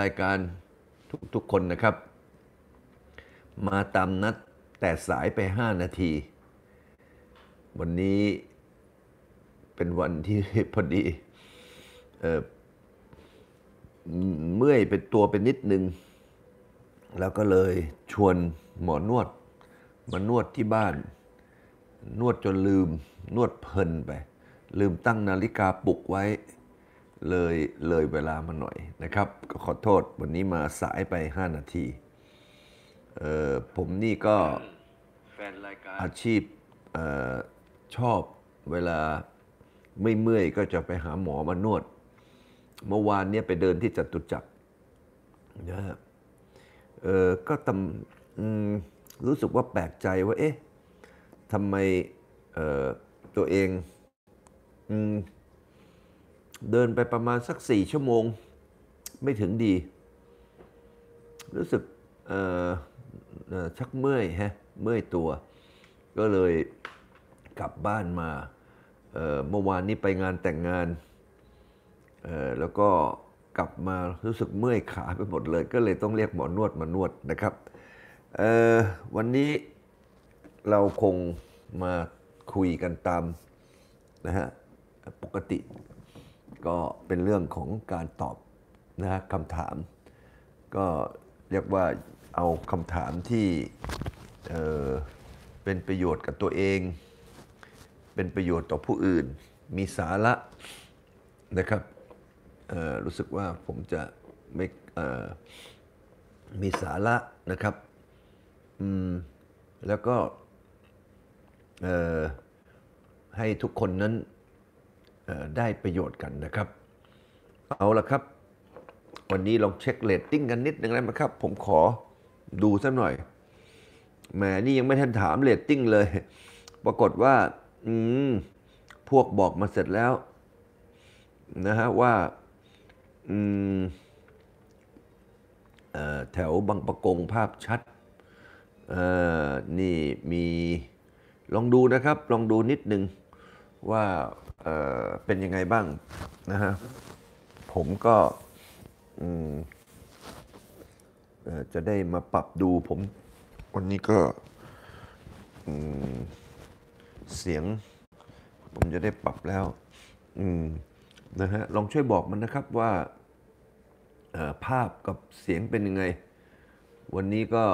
รายการทุกๆคนนะครับ มาตามนัดแต่สายไป 5 นาที วันนี้เป็นวันที่พอดีเเมื่อยเป็นตัวเป็นนิดนึงแล้วก็เลยชวนหมอนวด มานวดที่บ้าน นวดจนลืมนวดเพลินไป ลืมตั้งนาฬิกาปลุกไว้เลยเลยเวลามาหน่อยนะครับก็ขอโทษ วันนี้มาสายไป 5 นาทีเออผมนี่ก็อาชีพออชอบเวลาไม่เมื่อยก็จะไปหาหมอมานวด เมื่อวานเนี่ยไปเดินที่จตุจักรนะเออก็ตำรู้สึกว่าแปลกใจว่าเอ๊ะทำไมตัวเองอเดินไปประมาณสักสี่ชั่วโมงไม่ถึงดี รู้สึกชักเมื่อยฮะเมื่อยตัว ก็เลย กลับบ้านมาเมื่อวานนี้ไปงานแต่งงานแล้วก็กลับมารู้สึกเมื่อยขาไปหมดเลย ก็เลยต้องเรียกหมอนวดมานวดนะครับวันนี้เราคงมาคุยกันตามนะฮะปกติก็เป็นเรื่องของการตอบนะคำถาม ก็เรียกว่าเอาคำถามที่เเป็นประโยชน์กับตัวเอง เป็นประโยชน์ต่อผู้อื่นมีสาระนะครับรู้สึกว่าผมจะมมีสาระนะครับแล้วก็ให้ทุกคนนั้นได้ประโยชน์กันนะครับ เอาละครับ วันนี้ลองเช็คเลตติ้งกันนิดนึงได้ไหมครับ ผมขอดูสักหน่อยแหมนี่ยังไม่ทันถามเลตติ้งเลย ปรากฏว่า อืมพวกบอกมาเสร็จแล้ว นะฮะว่าอืมแถวบางประกงภาพชัด นี่มี ลองดูนะครับ ลองดูนิดหนึ่งว่าเป็นยังไงบ้างนะฮะผมก็จะได้มาปรับดูผมวันนี้ก็เสียงผมจะได้ปรับแล้วนะฮะลองช่วยบอกมันนะครับว่า ภาพกับเสียงเป็นยังไง วันนี้ก็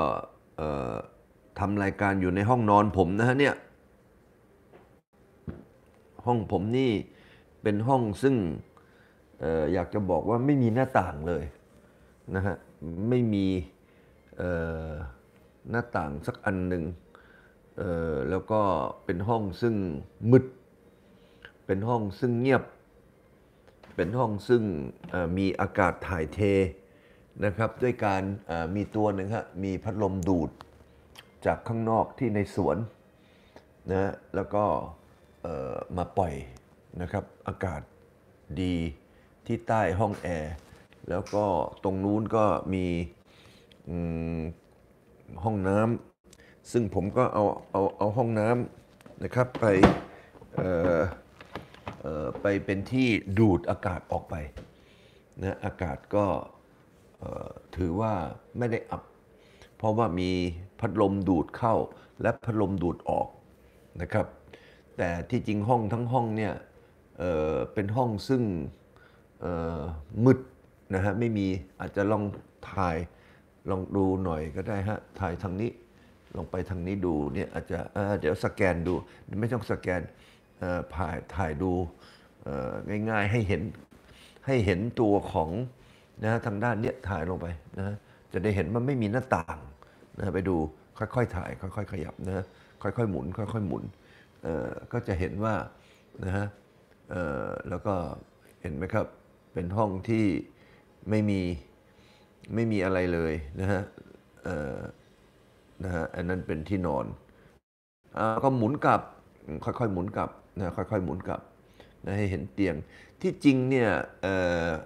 ทำรายการอยู่ในห้องนอนผมนะฮะเนี่ยห้องผมนี่เป็นห้องซึ่งอออยากจะบอกว่าไม่มีหน้าต่างเลยนะฮะไม่มีหน้าต่างสักอันหนึ่งแล้วก็เป็นห้องซึ่งมืดเป็นห้องซึ่งเงียบ เป็นห้องซึ่งมีอากาศถ่ายเทนะครับ ด้วยการมีตัวหนึ่งฮะมีพัดลมดูดจากข้างนอกที่ในสวนนะแล้วก็มาปล่อยนะครับอากาศดีที่ใต้ห้องแอร์ แล้วก็ตรงนู้นก็มีห้องน้ำซึ่งผมก็เอาเอาเอาห้องน้ำนะครับไปไปเป็นที่ดูดอากาศออกไปนะอากาศก็ถือว่าไม่ได้อับ เพราะว่ามีพัดลมดูดเข้าและพัดลมดูดออกนะครับแต่ที่จริงห้องทั้งห้องเนี่ยเเป็นห้องซึ่งมืดนะฮะไม่มี อาจจะลองถ่ายลองดูหน่อยก็ได้ฮะถ่ายทางนี้ลองไปทางนี้ดูเนี่ยอาจจะเดี๋ยวสแกนดูไม่ต้องสแกนถ่ายถ่ายดูง่าย ๆให้เห็นให้เห็นตัวของนะทางด้านเนี้ยถ่ายลงไปนะจะได้เห็นมันไม่มีหน้าต่างนะไปดูค่อยๆถ่ายค่อย ๆ ขยับนะค่อยๆหมุน ค่อย ๆ หมุนก็จะเห็นว่านะฮะแล้วก็เห็นไหมครับ เป็นห้องที่ไม่มีไม่มีอะไรเลยนะฮะนะฮะอันนั้นเป็นที่นอนอก็หมุนกลับค่อยๆหมุนกลับนะค่อยๆหมุนกลับนะให้เห็นเตียงที่จริงเนี่ย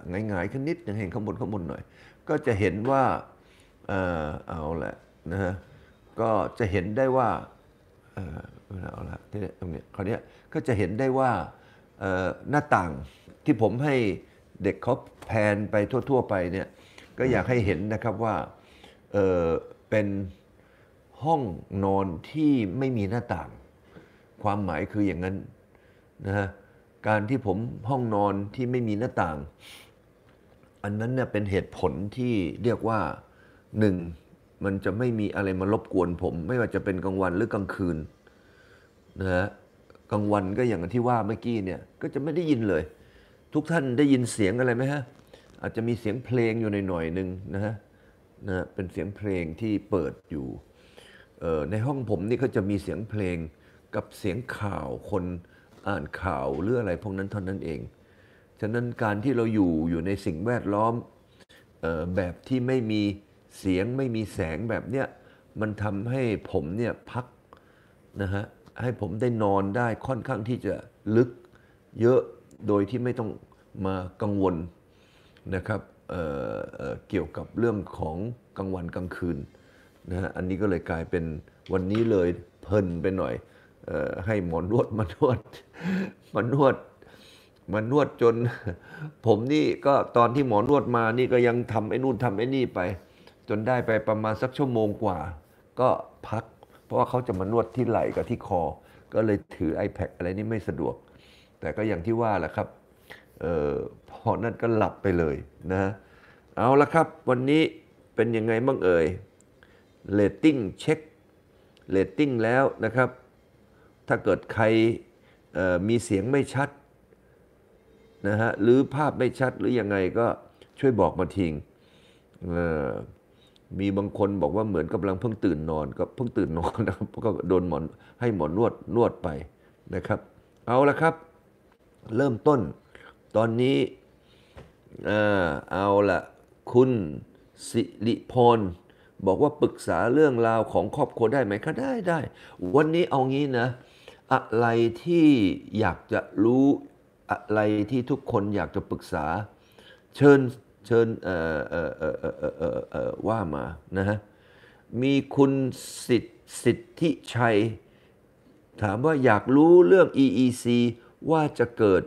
ไงายๆขึ้นนิดยังเห็นข้างบนข้างบนหน่อย ก็จะเห็นว่าเอาแหละนะฮะก็จะเห็นได้ว่าแล้ตรงนี้คราวนี้ก็จะเห็นได้ว่าหน้าต่างที่ผมให้เด็กเขาแพนไปทั่ว ๆไปเนี่ยก็อยากให้เห็นนะครับว่าเเป็นห้องนอนที่ไม่มีหน้าต่าง ความหมายคืออย่างนั้นนะฮะการที่ผมห้องนอนที่ไม่มีหน้าต่าง อันนั้นเนี่ยเป็นเหตุผลที่เรียกว่าหนึ่งมันจะไม่มีอะไรมารบกวนผม ไม่ว่าจะเป็นกลางวันหรือกลางคืนนะฮะกลางวันก็อย่างที่ว่าเมื่อกี้เนี่ยก็จะไม่ได้ยินเลย ทุกท่านได้ยินเสียงอะไรไหมฮะอาจจะมีเสียงเพลงอยู่ในหน่อยหนึ่งนะฮะนะเป็นเสียงเพลงที่เปิดอยู่ ในห้องผมนี่ก็จะมีเสียงเพลงกับเสียงข่าวคนอ่านข่าว หรืออะไรพวกนั้นเท่านั้นเองฉะนั้นการที่เราอยู่อยู่ในสิ่งแวดล้อมออแบบที่ไม่มีเสียงไม่มีแสงแบบเนี้ยมันทำให้ผมเนี่ยพักนะฮะให้ผมได้นอนได้ค่อนข้างที่จะลึกเยอะโดยที่ไม่ต้องมากังวลนะครับเเกี่ยวกับเรื่องของกลางวันกลางคืนนะฮะอันนี้ก็เลยกลายเป็นวันนี้เลยเพลินไปหน่อยออให้หมอนวดมานวดมานวดมานวดจน ผมนี่ก็ตอนที่หมอนวดมานี่ก็ยังทำไอ้นู่นทำไอ้นี่ไป จนได้ไปประมาณสักชั่วโมงกว่าก็พักราะว่าเขาจะมานวดที่ไหล่กับที่คอ ก็เลยถือ iPad อะไรนี่ไม่สะดวก แต่ก็อย่างที่ว่าแหละครับออพอนั่นก็หลับไปเลยนะ เอาละครับ วันนี้เป็นยังไงบ้างเอ่ยเลตติ้งเช็คเลตติ้งแล้วนะครับ ถ้าเกิดใครมีเสียงไม่ชัดนะฮะ หรือภาพไม่ชัดหรืออยังไงก็ช่วยบอกมาทิ้งมีบางคนบอกว่าเหมือนกำลังเพิ่งตื่นนอน ก็เพิ่งตื่นนอนนะครับก็โดนหมอนให้หมอนนวดนวดไปนะครับ เอาละครับ เริ่มต้น ตอนนี้เอาละคุณสิริพรบอกว่าปรึกษาเรื่องราวของครอบครัวได้ไหมคะได้ได้วันนี้เอางี้นะ อะไรที่อยากจะรู้อะไรที่ทุกคนอยากจะปรึกษาเชิญเชิญว่ามานะฮะ มีคุณสิทธิทชัย ถามว่าอยากรู้เรื่อง EEC ว่าจะเกิด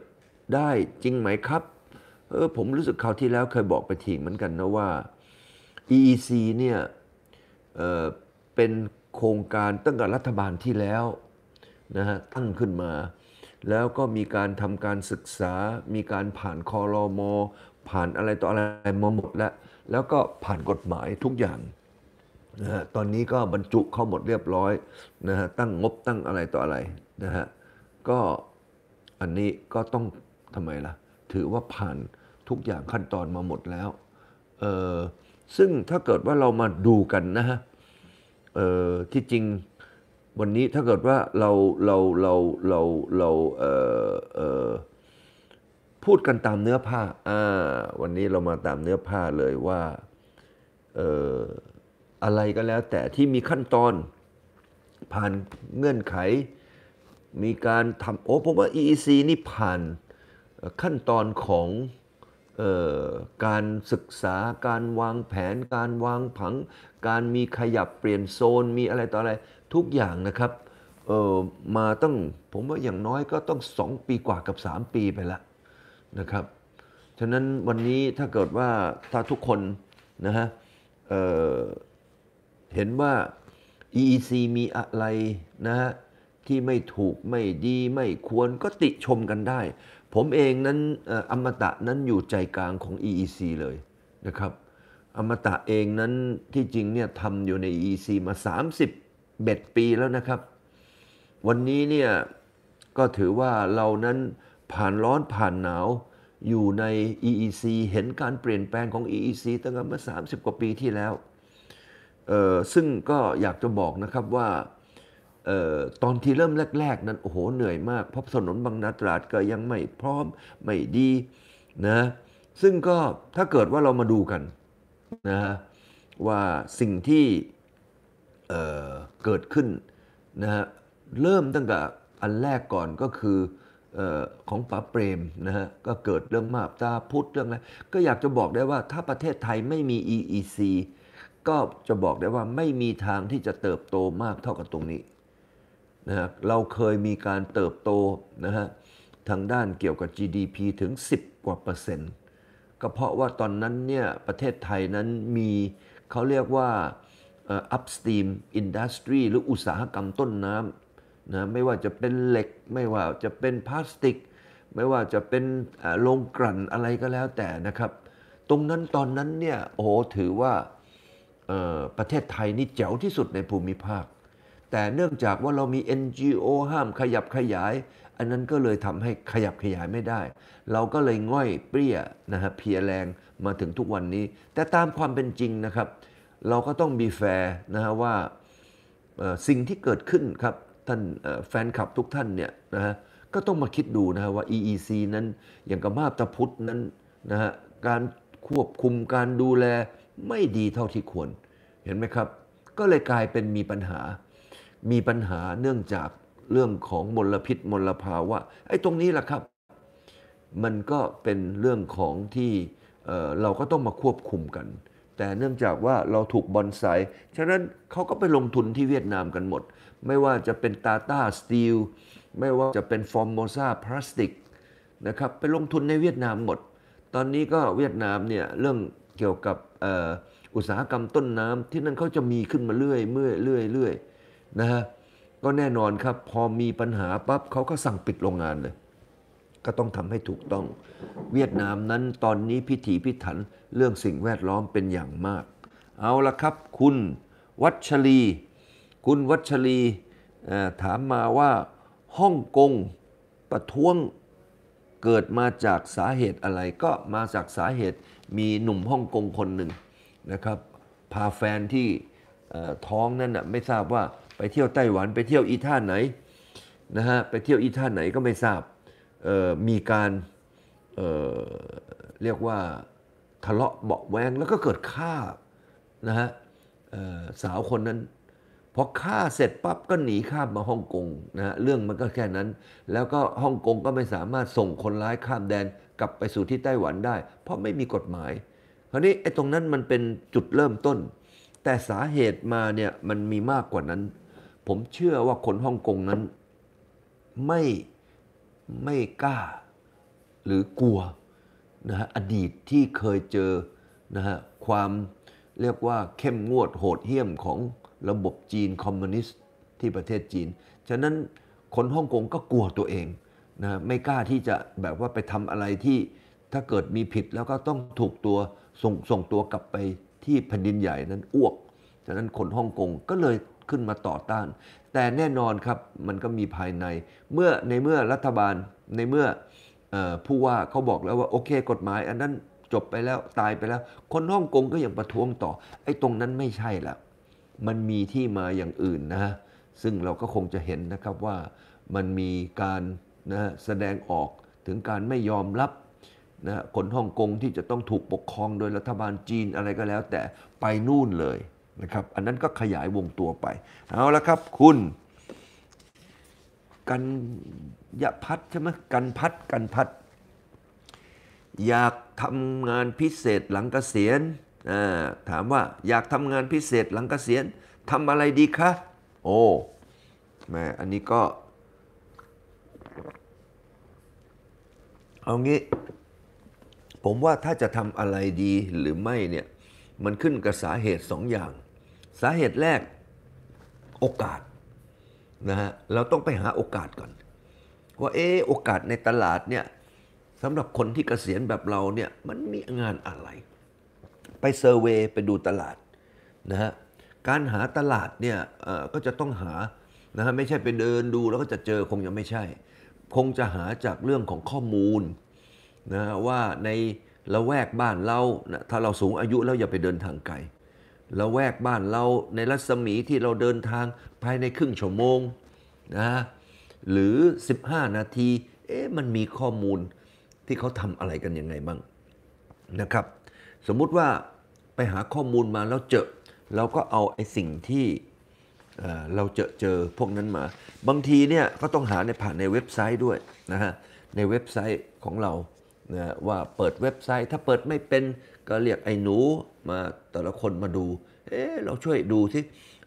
ได้จริงไหมครับเออผมรู้สึกคราวที่แล้วเคยบอกไปทีเหมือนกันนะว่า EEC เนี่ยเเป็นโครงการตั้งแต่รัฐบาลที่แล้ว นะฮะ ตั้งขึ้นมา แล้วก็มีการทำการศึกษา มีการผ่านคอรอมอผ่านอะไรต่ออะไรมาหมดแล้ว แล้วก็ผ่านกฎหมายทุกอย่างนะฮะตอนนี้ก็บรรจุเข้าหมดเรียบร้อยนะฮะ ตั้งงบตั้งอะไรต่ออะไรนะฮะ ก็อันนี้ก็ต้องทำไมล่ะ ถือว่าผ่านทุกอย่างขั้นตอนมาหมดแล้ว เออซึ่งถ้าเกิดว่าเรามาดูกันนะฮะ เออที่จริงวันนี้ถ้าเกิดว่าเราเราเราเราเราเออเออพูดกันตามเนื้อผ้า อ่า วันนี้เรามาตามเนื้อผ้าเลยว่า เอ่อ อะไรก็แล้วแต่ที่มีขั้นตอนผ่านเงื่อนไข มีการทำโอ้ ผมว่า EEC นี่ผ่านขั้นตอนของออการศึกษา การวางแผน การวางผัง การมีขยับเปลี่ยนโซน มีอะไรต่ออะไร ทุกอย่างนะครับมาต้อง ผมว่าอย่างน้อยก็ต้อง2ปีกว่ากับ 3 ปีไปแล้วนะครับ ฉะนั้นวันนี้ถ้าเกิดว่าถ้าทุกคนนะฮะเเห็นว่า EEC มีอะไรนะฮะที่ไม่ถูกไม่ดีไม่ควรก็ติชมกันได้ ผมเองนั้นอมตะนั้นอยู่ใจกลางของ EEC เลยนะครับอมตะเองนั้นที่จริงเนี่ยทำอยู่ใน EEC มา30เบ็ดปีแล้วนะครับ วันนี้เนี่ยก็ถือว่าเรานั้นผ่านร้อนผ่านหนาว อยู่ใน EEC เห็นการเปลี่ยนแปลงของ EEC ตั้งแต่เมื่อ 30 กว่าปีที่แล้ว ซึ่งก็อยากจะบอกนะครับว่าออตอนที่เริ่มแรก ๆ นั้น โอ้โห เหนื่อยมากเพราะถนนบางนาตราดก็ยังไม่พร้อม ไม่ดีนะซึ่งก็ถ้าเกิดว่าเรามาดูกันนะว่าสิ่งที่เกิดขึ้นนะฮะเริ่มตั้งแต่อันแรกก่อนก็คือของป๋าเปรมนะฮะก็เกิดเรื่องมาบตาพุทธเรื่องอะไรก็อยากจะบอกได้ว่าถ้าประเทศไทยไม่มี EEC ก็จะบอกได้ว่าไม่มีทางที่จะเติบโตมากเท่ากับตรงนี้นะฮะเราเคยมีการเติบโตนะฮะทางด้านเกี่ยวกับ GDP ถึง 10 กว่าเปอร์เซ็นต์ ก็เพราะว่าตอนนั้นเนี่ยประเทศไทยนั้นมีเขาเรียกว่า upstream industry หรืออุตสาหกรรมต้นน้ำนะไม่ว่าจะเป็นเหล็กไม่ว่าจะเป็นพลาสติก ไม่ว่าจะเป็นโรงกลั่นอะไรก็แล้วแต่นะครับ ตรงนั้นตอนนั้นเนี่ยโอ้ถือว่าประเทศไทยนี่เจ๋วที่สุดในภูมิภาค แต่เนื่องจากว่าเรามี NGO ห้ามขยับขยาย อันนั้นก็เลยทำให้ขยับขยายไม่ได้ เราก็เลยง่อยเปรี้ยนะฮะเพียแรงมาถึงทุกวันนี้ แต่ตามความเป็นจริงนะครับ เราก็ต้องมีแฟร์นะฮะว่าสิ่งที่เกิดขึ้นครับท่านแฟนคลับทุกท่านเนี่ยนะฮะก็ต้องมาคิดดูนะฮะว่า EEC นั้นอย่างกับมาตรพุทธนั้นนะฮะการควบคุมการดูแลไม่ดีเท่าที่ควรเห็นไหมครับ ก็เลยกลายเป็นมีปัญหามีปัญหาเนื่องจากเรื่องของมลพิษมลภาวะไอ้ตรงนี้แหละครับ มันก็เป็นเรื่องของที่เเราก็ต้องมาควบคุมกัน แต่เนื่องจากว่าเราถูกบอนไซฉะนั้นเขาก็ไปลงทุนที่เวียดนามกันหมดไม่ว่าจะเป็นตาตาสตีลไม่ว่าจะเป็นฟอร์มโมซาพลาสติกนะครับไปลงทุนในเวียดนามหมด ตอนนี้ก็เวียดนามเนี่ยเรื่องเกี่ยวกับอุตสาหกรรมต้นน้ำที่นั่นเขาจะมีขึ้นมาเรื่อยเมื่อเรื่อยเรื่อยนะฮะก็แน่นอนครับ พอมีปัญหาปั๊บเขาก็สั่งปิดโรงงานเลย ก็ต้องทำให้ถูกต้อง เวียดนามนั้นตอนนี้พิถีพิถันเรื่องสิ่งแวดล้อมเป็นอย่างมาก เอาละครับคุณวัชรีคุณวัชรีถามมาว่าฮ่องกงประท้วงเกิดมาจากสาเหตุอะไรก็มาจากสาเหตุมีหนุ่มฮ่องกงคนหนึ่งนะครับพาแฟนที่ท้องนั่นนะไม่ทราบว่าไปเที่ยวไต้หวัน ไปเที่ยวอีท่าไหนนะฮะไปเที่ยวอีท่าไหนก็ไม่ทราบมีการเเรียกว่าทะเลาะเบาแวงแล้วก็เกิดฆ่านะฮะสาวคนนั้นพอฆ่าเสร็จปั๊บก็หนีข้ามมาฮ่องกงนะเรื่องมันก็แค่นั้น แล้วก็ฮ่องกงก็ไม่สามารถส่งคนร้ายข้ามแดนกลับไปสู่ที่ไต้หวันได้เพราะไม่มีกฎหมายคราวนี้ไอ้ตรงนั้นมันเป็นจุดเริ่มต้น แต่สาเหตุมาเนี่ยมันมีมากกว่านั้น ผมเชื่อว่าคนฮ่องกง นั้น ไม่ไม่กล้าหรือกลัวนะฮะอดีตที่เคยเจอนะฮะความเรียกว่าเข้มงวดโหดเหี้ยมของระบบจีนคอมมิวนิสต์ที่ประเทศจีน ฉะนั้นคนฮ่องกงก็กลัวตัวเองนะไม่กล้าที่จะแบบว่าไปทำอะไรที่ถ้าเกิดมีผิดแล้วก็ต้องถูกตัวส่งส่งตัวกลับไปที่แผ่นดินใหญ่นั้นอ้วก ฉะนั้นคนฮ่องกงก็เลยขึ้นมาต่อต้าน แต่แน่นอนครับมันก็มีภายในเมื่อในเมื่อรัฐบาลในเมื่อผู้ว่าเขาบอกแล้วว่าโอเคกฎหมาย อันนั้นจบไปแล้วตายไปแล้ว คนฮ่องกงก็ยังประท้วงต่อไอ้ตรงนั้นไม่ใช่แล้วมันมีที่มาอย่างอื่นนะฮะ ซึ่งเราก็คงจะเห็นนะครับว่ามันมีการนะแสดงออกถึงการไม่ยอมรับนะคนฮ่องกงที่จะต้องถูกปกครองโดยรัฐบาลจีนอะไรก็แล้วแต่ไปนู่นเลยนะครับ อันนั้นก็ขยายวงตัวไป เอาละครับ คุณ กันยะพัฒใช่ไหมกันพัฒกันพัฒอยากทำงานพิเศษหลังเกษียณถามว่าอยากทำงานพิเศษหลังเกษียณทำอะไรดีคะโอ้แม่อันนี้ก็เอางี้ผมว่าถ้าจะทำอะไรดีหรือไม่เนี่ยมันขึ้นกับสาเหตุสองอย่าง สาเหตุแรกโอกาสนะฮะเราต้องไปหาโอกาสก่อน ว่าเออโอกาสในตลาดเนี่ยสำหรับคนที่เกษียณแบบเราเนี่ยมันมีงานอะไรไปเซอร์เวยไปดูตลาดนะฮะการหาตลาดเนี่ยก็จะต้องหานะฮะไม่ใช่ไปเดินดูแล้วก็จะเจอคงยังไม่ใช่คงจะหาจากเรื่องของข้อมูลนะว่าในละแวกบ้านเรานะถ้าเราสูงอายุแล้วอย่าไปเดินทางไกลละแวกบ้านเราในรัศมีที่เราเดินทางภายในครึ่งชั่วโมงนะหรือ 15 นาทีเอ๊ะมันมีข้อมูลที่เขาทำอะไรกันยังไงบ้างนะครับสมมุติว่าไปหาข้อมูลมาแล้วเจอเราก็เอาไอ้สิ่งที่เราเจอเจอพวกนั้นมา บางทีเนี่ยก็ต้องหาในผ่านในเว็บไซต์ด้วยนะฮะในเว็บไซต์ของเรานะว่าเปิดเว็บไซต์ ถ้าเปิดไม่เป็นก็เรียกไอ้หนูมาแต่ละคนมาดูเอ๊เราช่วยดูที่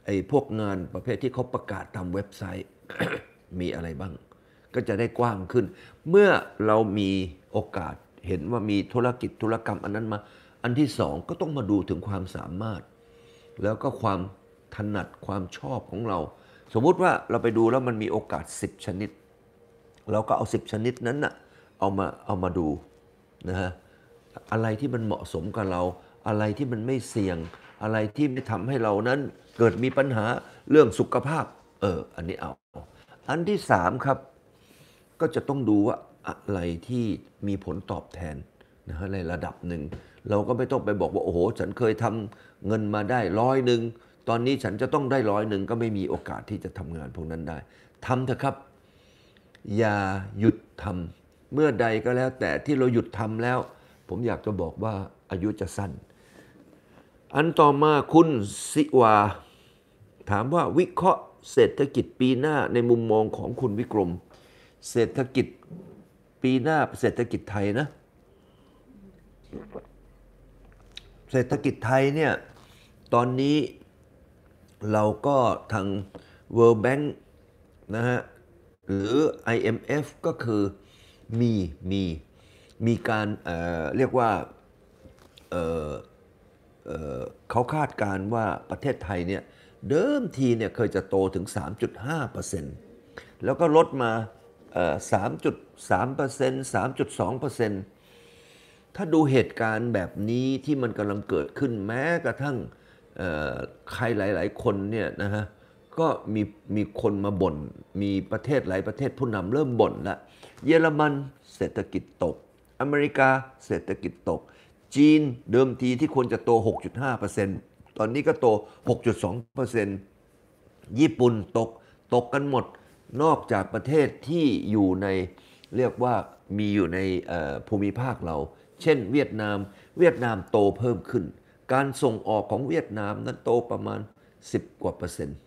ไอ้พวกงานประเภทที่เขาประกาศตามเว็บไซต์มีอะไรบ้าง ก็จะได้กว้างขึ้น เมื่อเรามีโอกาสเห็นว่ามีธุรกิจธุรกรรม อันนั้นมาอันที่สองก็ต้องมาดูถึงความสามารถ แล้วก็ความถนัดความชอบของเรา สมมุติว่าเราไปดูแล้วมันมีโอกาส 10 ชนิดเราก็เอา10ชนิดนั้นนะ่ะเอามาเอามาดูนะฮะอะไรที่มันเหมาะสมกับเรา อะไรที่มันไม่เสี่ยง อะไรที่ไม่ทำให้เรานั้น เกิดมีปัญหาเรื่องสุขภาพเอออันนี้เอาอันที่สามครับก็จะต้องดูว่าอะไรที่มีผลตอบแทนนะฮะในระดับหนึ่งเราก็ไม่ต้องไปบอกว่าโอ้โห ฉันเคยทำเงินมาได้ร้อยหนึ่งตอนนี้ฉันจะต้องได้ร้อยหนึ่งก็ไม่มีโอกาสที่จะทำงานพวกนั้นได้ทำเถอะครับ อย่าหยุดทำ เมื่อใดก็แล้ว แต่ที่เราหยุดทำแล้ว ผมอยากจะบอกว่าอายุจะสั้น อันต่อมาคุณสิวา ถามว่าวิเคราะห์ เศรษฐกิจปีหน้าในมุมมองของคุณวิกรม เศรษฐกิจปีหน้าเศรษฐกิจไทยนะเศรษฐกิจไทยเนี่ยตอนนี้เราก็ทาง World Bank นะฮะหรือ IMF ก็คือมีมี มีการเเรียกว่าเเเขาคาดการว่าประเทศไทยเนี่ยเดิมทีเนี่ยเคยจะโตถึง 3.5%แล้วก็ลดมา 3.3% 3.2%ถ้าดูเหตุการณ์แบบนี้ที่มันกำลังเกิดขึ้นแม้กระทั่งใครหลาย ๆ คนเนี่ยนะฮะก็มีมีคนมาบน่นมีประเทศหลายประเทศผู้นำเริ่มบ่นละเยอรมันเศรษฐกิจตก อเมริกาเศรษฐกิจตก จีนเดิมทีที่ควรจะโต 6.5%ตอนนี้ก็โต 6.2%ญี่ปุ่นตกตกกันหมดนอกจากประเทศที่อยู่ในเรียกว่ามีอยู่ในภูมิภาคเราเช่นเวียดนามเวียดนามโตเพิ่มขึ้น การส่งออกของเวียดนาม นั้นโตประมาณ 10 กว่าเปอร์เซ็นต์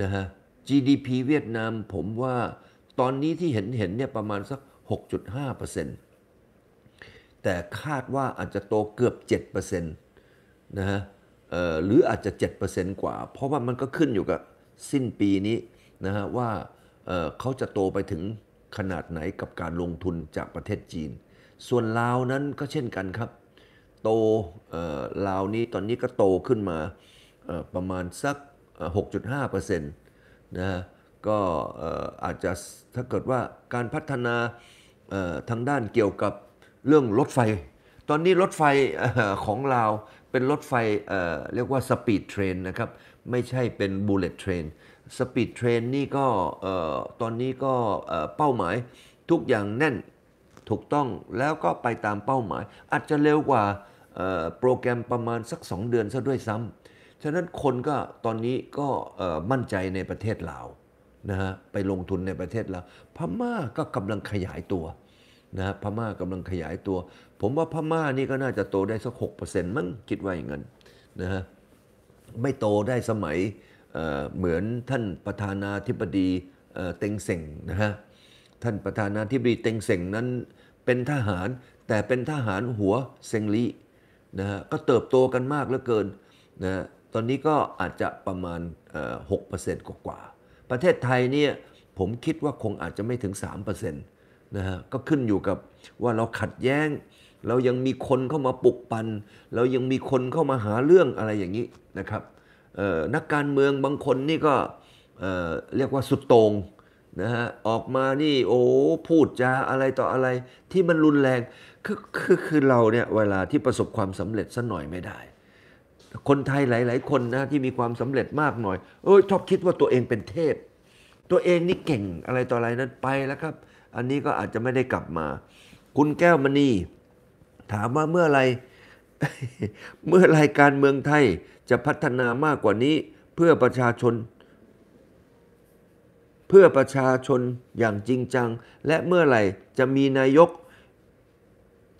นะฮะ GDP เวียดนามผมว่าตอนนี้ที่เห็นเห็นเนี่ยประมาณสัก6.5%แต่คาดว่าอาจจะโตเกือบ7%นะฮะหรืออาจจะ 7%กว่า เพราะว่ามันก็ขึ้นอยู่กับสิ้นปีนี้นะฮะว่าเขาจะโตไปถึงขนาดไหนกับการลงทุนจากประเทศจีนส่วนลาวนั้นก็เช่นกันครับ โตลาวนี้ตอนนี้ก็โตขึ้นมาประมาณสัก 6.5%นะฮะก็อาจจะถ้าเกิดว่าการพัฒนาทางด้านเกี่ยวกับเรื่องรถไฟ ตอนนี้รถไฟของลาว เป็นรถไฟเรียกว่าสปีดเทรนนะครับ ไม่ใช่เป็นบูเลตเทรนสปีดเทรนนี่ก็ตอนนี้ก็เป้าหมายทุกอย่างแน่นถูกต้องแล้วก็ไปตามเป้าหมาย อาจจะเร็วกว่าโปรแกรมประมาณสัก 2 เดือนซะด้วยซ้ำฉะนั้นคนก็ตอนนี้ก็มั่นใจในประเทศลาวนะฮะไปลงทุนในประเทศลาวพม่าก็กำลังขยายตัวนะฮะพม่ากำลังขยายตัว ผมว่าพม่านี่ก็น่าจะโตได้สัก6%มั้งคิดว่าอย่างนั้นนะฮะไม่โตได้สมัยเหมือนท่านประธานาธิบดีเต็งเส็งนะฮะท่านประธานาธิบดีเต็งเส็งนั้นเป็นทหาร แต่เป็นทหารหัวเซงลีนะฮะก็เติบโตกันมากเหลือเกินนะตอนนี้ก็อาจจะประมาณหกเปอร์เซ็นต์กว่าประเทศไทยเนี่ยผมคิดว่าคงอาจจะไม่ถึง3%เปอร์เซ็นต์นะฮะก็ขึ้นอยู่กับว่าเราขัดแย้งเรายังมีคนเข้ามาปลุกปั่นเรายังมีคนเข้ามาหาเรื่องอะไรอย่างนี้นะครับนักการเมืองบางคนนี่ก็เรียกว่าสุดโตง่งนะฮะออกมานี่โอ้พูดจาอะไรต่ออะไรที่มันรุนแรง คือคือคือเราเนี่ย เวลาที่ประสบความสำเร็จสัหน่อยไม่ได้ คนไทยหลาย ๆ คนนะ ที่มีความสำเร็จมากหน่อย เอ้ยชอบคิดว่าตัวเองเป็นเทพ ตัวเองนี่เก่งอะไรต่ออะไรนั้นไปแล้วครับ อันนี้ก็อาจจะไม่ได้กลับมา คุณแก้วมณีถามว่าเมื่อไร เมื่อรายการเมืองไทยจะพัฒนามากกว่านี้เพื่อประชาชนเพื่อประชาชนอย่างจริงจัง และเมื่อไหร่จะมีนายก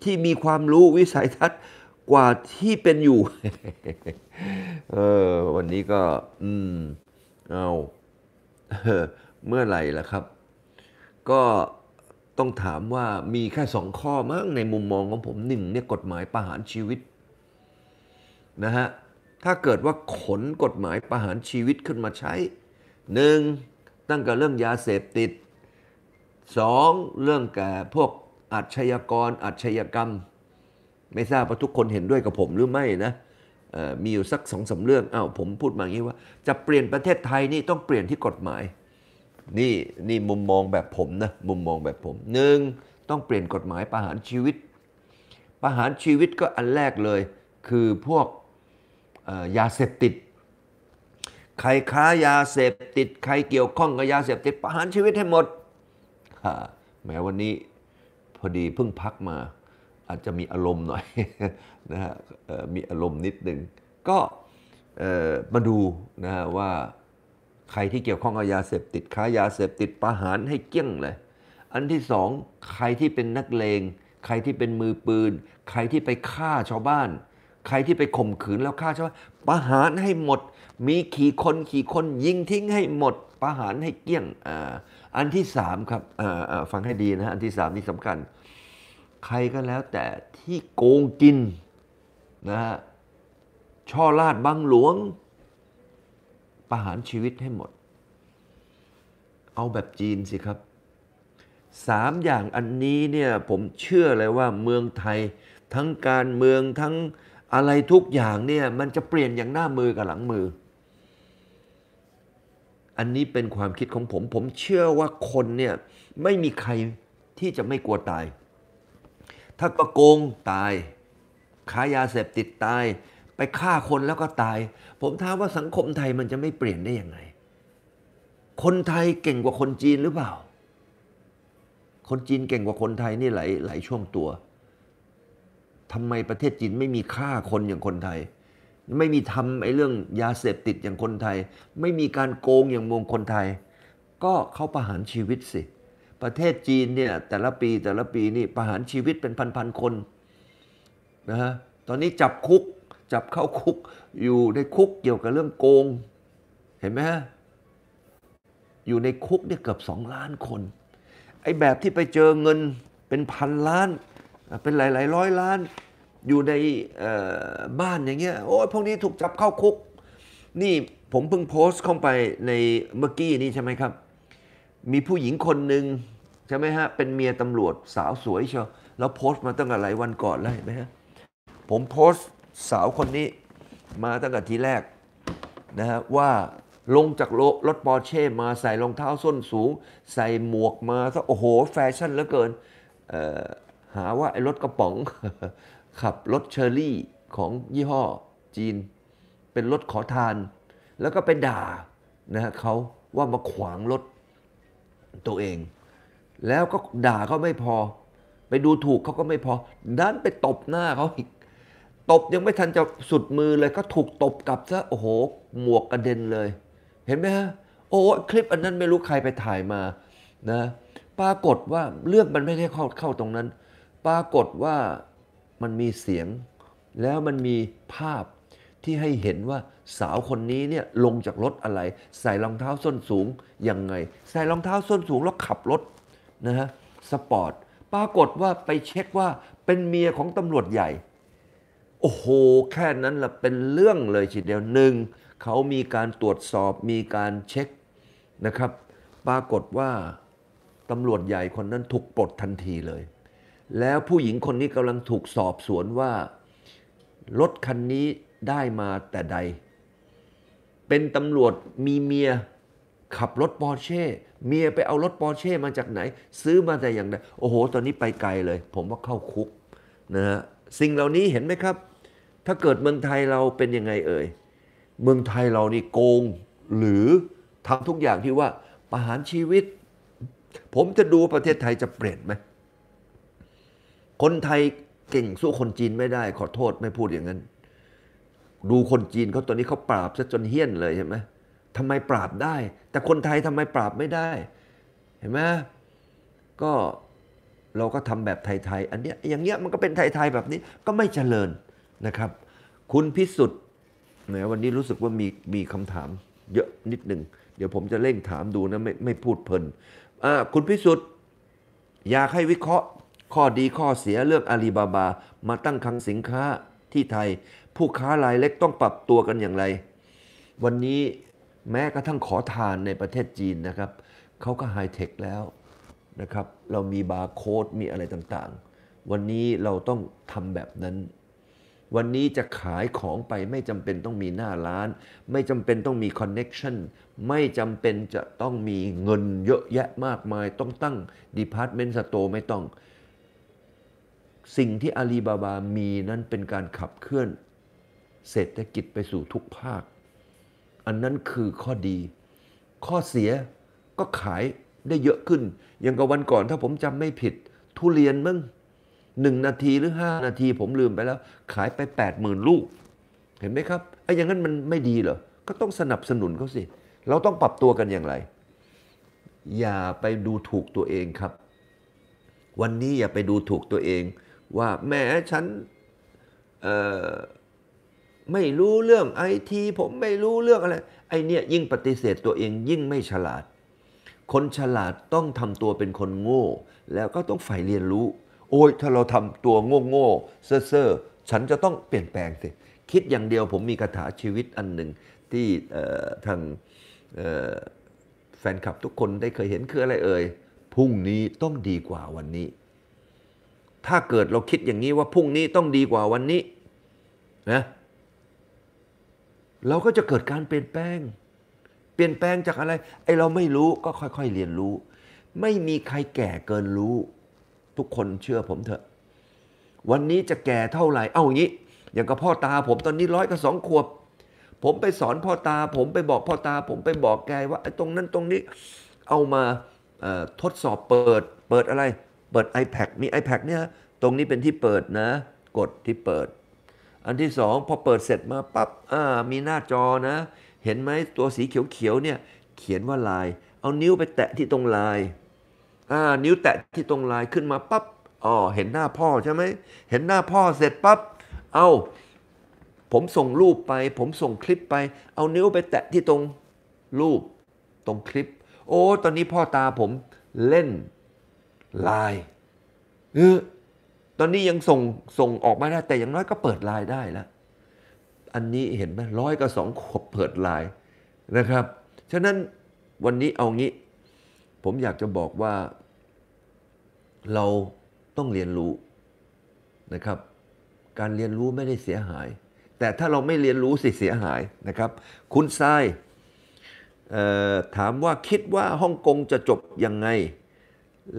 ที่มีความรู้วิสัยทัศน์กว่าที่เป็นอยู่ เออ วันนี้ก็ อืมเอาเมื่อไหร่ล่ะครับ ก็ต้องถามว่ามีแค่สองข้อมั้งในมุมมองของผมหนึ่งเนี่ยกฎหมายประหารชีวิต นะฮะ ถ้าเกิดว่าขนกฎหมายประหารชีวิตขึ้นมาใช้หนึ่งตั้งแต่เรื่องยาเสพติด 2. เรื่องแก่พวกอาชญากรอาชญากรรม ไม่ทราบว่าทุกคนเห็นด้วยกับผมหรือไม่นะมีอยู่สักสองสาเรื่องอ้าวผมพูดมาอย่างนี้ว่า จะเปลี่ยนประเทศไทยนี่ต้องเปลี่ยนที่กฎหมายนี่นี่มุมมองแบบผมนะมุมมองแบบผมหนึ่งต้องเปลี่ยนกฎหมายประหารชีวิตประหารชีวิตก็อันแรกเลย คือพวกยาเสพติดใครค้ายาเสพติดใครเกี่ยวข้องกับยาเสพติดประหารชีวิตให้หมดแม้วันนี้พอดีเพิ่งพักมาอาจจะมีอารมณ์หน่อยนะฮะมีอารมณ์นิดหนึ่ง ก็มาดูนะฮะว่าใครที่เกี่ยวข้องกับยาเสพติดค้ายาเสพติดประหารให้เกี้ยงเลย อันที่สองใครที่เป็นนักเลงใครที่เป็นมือปืน ใครที่ไปฆ่าชาวบ้าน ใครที่ไปข่มขืนแล้วฆ่าชาวบ้านประหารให้หมดมีขี่คนขี่คนยิงทิ้งให้หมดประหารให้เกลี้ยงออันที่สามครับฟังให้ดีนะอันที่สามนี่สำคัญ ใครก็แล้วแต่ที่โกงกินนะฮะช่อลาดบังหลวง ประหารชีวิตให้หมด เอาแบบจีนสิครับสามอย่างอันนี้เนี่ยผมเชื่อเลยว่าเมืองไทย ทั้งการเมืองทั้งอะไรทุกอย่างเนี่ยมันจะเปลี่ยนอย่างหน้ามือกับหลังมืออันนี้เป็นความคิดของผม ผมเชื่อว่าคนเนี่ย ไม่มีใครที่จะไม่กลัวตาย ถ้าประโกงตายขายาเสพติดตาย ไปฆ่าคนแล้วก็ตาย ผมถามว่าสังคมไทยมันจะไม่เปลี่ยนได้ยังไง คนไทยเก่งกว่าคนจีนหรือเปล่า คนจีนเก่งกว่าคนไทยนี่หลายหลายช่วงตัว ทำไมประเทศจีนไม่มีฆ่าคนอย่างคนไทยไม่มีทำไอ้เรื่องยาเสพติดอย่างคนไทย ไม่มีการโกงอย่างมงคนไทย ก็เขาประหารชีวิตสิประเทศจีนเนี่ยแต่ละปีแต่ละปีนี่ประหารชีวิตเป็นพันๆคนนะฮะตอนนี้จับคุกจับเข้าคุกอยู่ในคุกเกี่ยวกับเรื่องโกงเห็นไหมฮะอยู่ในคุกเนี่ยเกือบสองล้านคนไอ้แบบที่ไปเจอเงินเป็นพันล้าน เป็นหลายๆ ร้อยล้านอยู่ในบ้านอย่างเงี้ยโอ้ยพวกนี้ถูกจับเข้าคุก นี่ผมเพิ่งโพสต์เข้าไปในเมื่อกี้นี่ใช่ไหมครับ มีผู้หญิงคนหนึ่งใช่ไหมฮะเป็นเมียตำรวจสาวสวยเชียวแล้วโพสต์มาตั้งแต่หลายวันก่อนแล้วเห็นไหมฮะผมโพสต์สาวคนนี้มาตั้งแต่ทีแรกนะฮะว่าลงจากรถปอร์เช่มาใส่รองเท้าส้นสูง ใส่หมวกมาซะโอ้โหแฟชั่นเหลือเกินหาว่าไอ้รถกระป๋องขับรถเชอรี่ของยี่ห้อจีน เป็นรถขอทาน แล้วก็ไปด่า นะฮะเขาว่ามาขวางรถ ตัวเอง แล้วก็ด่าเขาไม่พอ ไปดูถูกเขาก็ไม่พอดันไปตบหน้าเขาอีกตบยังไม่ทันจะสุดมือเลยก็ถูกตบกลับซะ โอ้โห หมวกกระเด็นเลย เห็นไหมฮะ โอ้คลิปอันนั้นไม่รู้ใครไปถ่ายมานะปรากฏว่า เรื่องมันไม่ได้เข้าเข้าตรงนั้น ปรากฏว่ามันมีเสียงแล้วมันมีภาพที่ให้เห็นว่าสาวคนนี้เนี่ยลงจากรถอะไร ใส่รองเท้าส้นสูงยังไง ใส่รองเท้าส้นสูงแล้วขับรถนะฮะสปอร์ตปรากฏว่าไปเช็คว่าเป็นเมียของตำรวจใหญ่โอ้โหแค่นั้นละเป็นเรื่องเลยทีเดียวหนึ่งเขามีการตรวจสอบมีการเช็คนะครับ ปรากฏว่าตำรวจใหญ่คนนั้นถูกปลดทันทีเลยแล้วผู้หญิงคนนี้กำลังถูกสอบสวนว่า รถคันนี้ได้มาแต่ใด เป็นตำรวจมีเมียขับรถปอร์เช่ เมียไปเอารถปอร์เช่มาจากไหน ซื้อมาแต่อย่างใดโอ้โห ตอนนี้ไปไกลเลย ผมว่าเข้าคุก นะฮะสิ่งเหล่านี้เห็นไหมครับ ถ้าเกิดเมืองไทยเราเป็นยังไงเอ่ยเมืองไทยเรานี่โกง หรือทำทุกอย่างที่ว่า ประหารชีวิต ผมจะดูประเทศไทยจะเปลี่ยนไหมคนไทยเก่งสู้คนจีนไม่ได้ ขอโทษไม่พูดอย่างนั้น ดูคนจีนเขาตอนนี้เขาปราบซะจนเฮี้ยนเลยเห็นไหมทำไมปราบได้ แต่คนไทยทำไมปราบไม่ได้ เห็นไหมก็เราก็ทำแบบไทยๆอันเนี้ยอย่างเงี้ยมันก็เป็นไทยๆแบบนี้ก็ไม่เจริญนะครับ คุณพิสุทธิ์แหมวันนี้รู้สึกว่ามีมีคำถาม เยอะนิดหนึ่งเดี๋ยวผมจะเร่งถามดูนะไม่ไม่พูดเพลินคุณพิสุทธิ์อยากให้วิเคราะห์ข้อดีข้อเสียเลือกอาลีบาบา มาตั้งคลังสินค้าที่ไทย ผู้ค้ารายเล็กต้องปรับตัวกันอย่างไร วันนี้แม้กระทั่งขอทานในประเทศจีนนะครับเขาก็ไฮเทคแล้วนะครับเรามีบาร์โค้ดมีอะไรต่างๆ วันนี้เราต้องทำแบบนั้น วันนี้จะขายของไปไม่จำเป็นต้องมีหน้าร้าน ไม่จำเป็นต้องมีคอนเน็ชันไม่จำเป็นจะต้องมีเงินเยอะแยะมากมายต้องตั้งดีพาร์ตเมนต์สโตร์ไม่ต้องสิ่งที่อาลีบาบามีนั้นเป็นการขับเคลื่อน เศรษฐกิจไปสู่ทุกภาค อันนั้นคือข้อดี ข้อเสียก็ขายได้เยอะขึ้นอย่างกับวันก่อนถ้าผมจำไม่ผิด ทุเรียนมึงหนึ่งนาทีหรือห้านาทีผมลืมไปแล้ว ขายไปแปดหมื่นลูก เห็นไหมครับไอ้อย่างนั้นมันไม่ดีเหรอ ก็ต้องสนับสนุนเขาสิ เราต้องปรับตัวกันอย่างไร อย่าไปดูถูกตัวเองครับ วันนี้อย่าไปดูถูกตัวเองว่าแม้ฉันไม่รู้เรื่องไอที ผมไม่รู้เรื่องอะไรไอเนี่ยยิ่งปฏิเสธตัวเองยิ่งไม่ฉลาด คนฉลาดต้องทำตัวเป็นคนโง่ แล้วก็ต้องฝ่ายเรียนรู้ โอ้ยถ้าเราทำตัวโง่โง่เซ่อเซ่อฉันจะต้องเปลี่ยนแปลงสิคิดอย่างเดียวผมมีคาถาชีวิตอันหนึ่งที่ทางแฟนคลับทุกคนได้เคยเห็นคืออะไรเอ่ยพรุ่งนี้ต้องดีกว่าวันนี้ถ้าเกิดเราคิดอย่างนี้ว่าพรุ่งนี้ต้องดีกว่าวันนี้นะเราก็จะเกิดการเปลี่ยนแปลง เปลี่ยนแปลงจากอะไรไอเราไม่รู้ก็ค่อยๆเรียนรู้ ไม่มีใครแก่เกินรู้ ทุกคนเชื่อผมเถอะ วันนี้จะแก่เท่าไหร่เอาอย่างนี้อย่างกับพ่อตา ผมตอนนี้ร้อยกับสองขวบ ผมไปสอนพ่อตาผมไปบอกพ่อตา ผมไปบอกแกว่าไอ้ตรงนั้นตรงนี้เอามาทดสอบเปิดเปิดอะไรเปิด iPad มี iPad เนี่ยตรงนี้เป็นที่เปิดนะ กดที่เปิด อันที่สองพอเปิดเสร็จมาปับ๊บอ่ามีหน้าจอนะ เห็นไหมตัวสีเขียวๆเนี่ย เขียนว่าลาย เอานิ้วไปแตะที่ตรงลายอ่านิ้วแตะที่ตรงลายขึ้นมาปับ๊บอ๋อเห็นหน้าพ่อใช่ไหมเห็นหน้าพ่อเสร็จปับ๊บเอา ผมส่งรูปไป ผมส่งคลิปไปเอานิ้วไปแตะที่ตรงรูปตรงคลิป โอ้ตอนนี้พ่อตาผมเล่นไลน์เออตอนนี้ยังส่ง ส่งออกมาได้ แต่อย่างน้อยก็เปิดไลน์ได้แล้ว อันนี้เห็นไหมร้อยกับสองขวบเปิดไลน์นะครับ ฉะนั้นวันนี้เอางี้ ผมอยากจะบอกว่า เราต้องเรียนรู้นะครับ การเรียนรู้ไม่ได้เสียหาย แต่ถ้าเราไม่เรียนรู้สิเสียหายนะครับ คุณทรายถามว่าคิดว่าฮ่องกงจะจบยังไง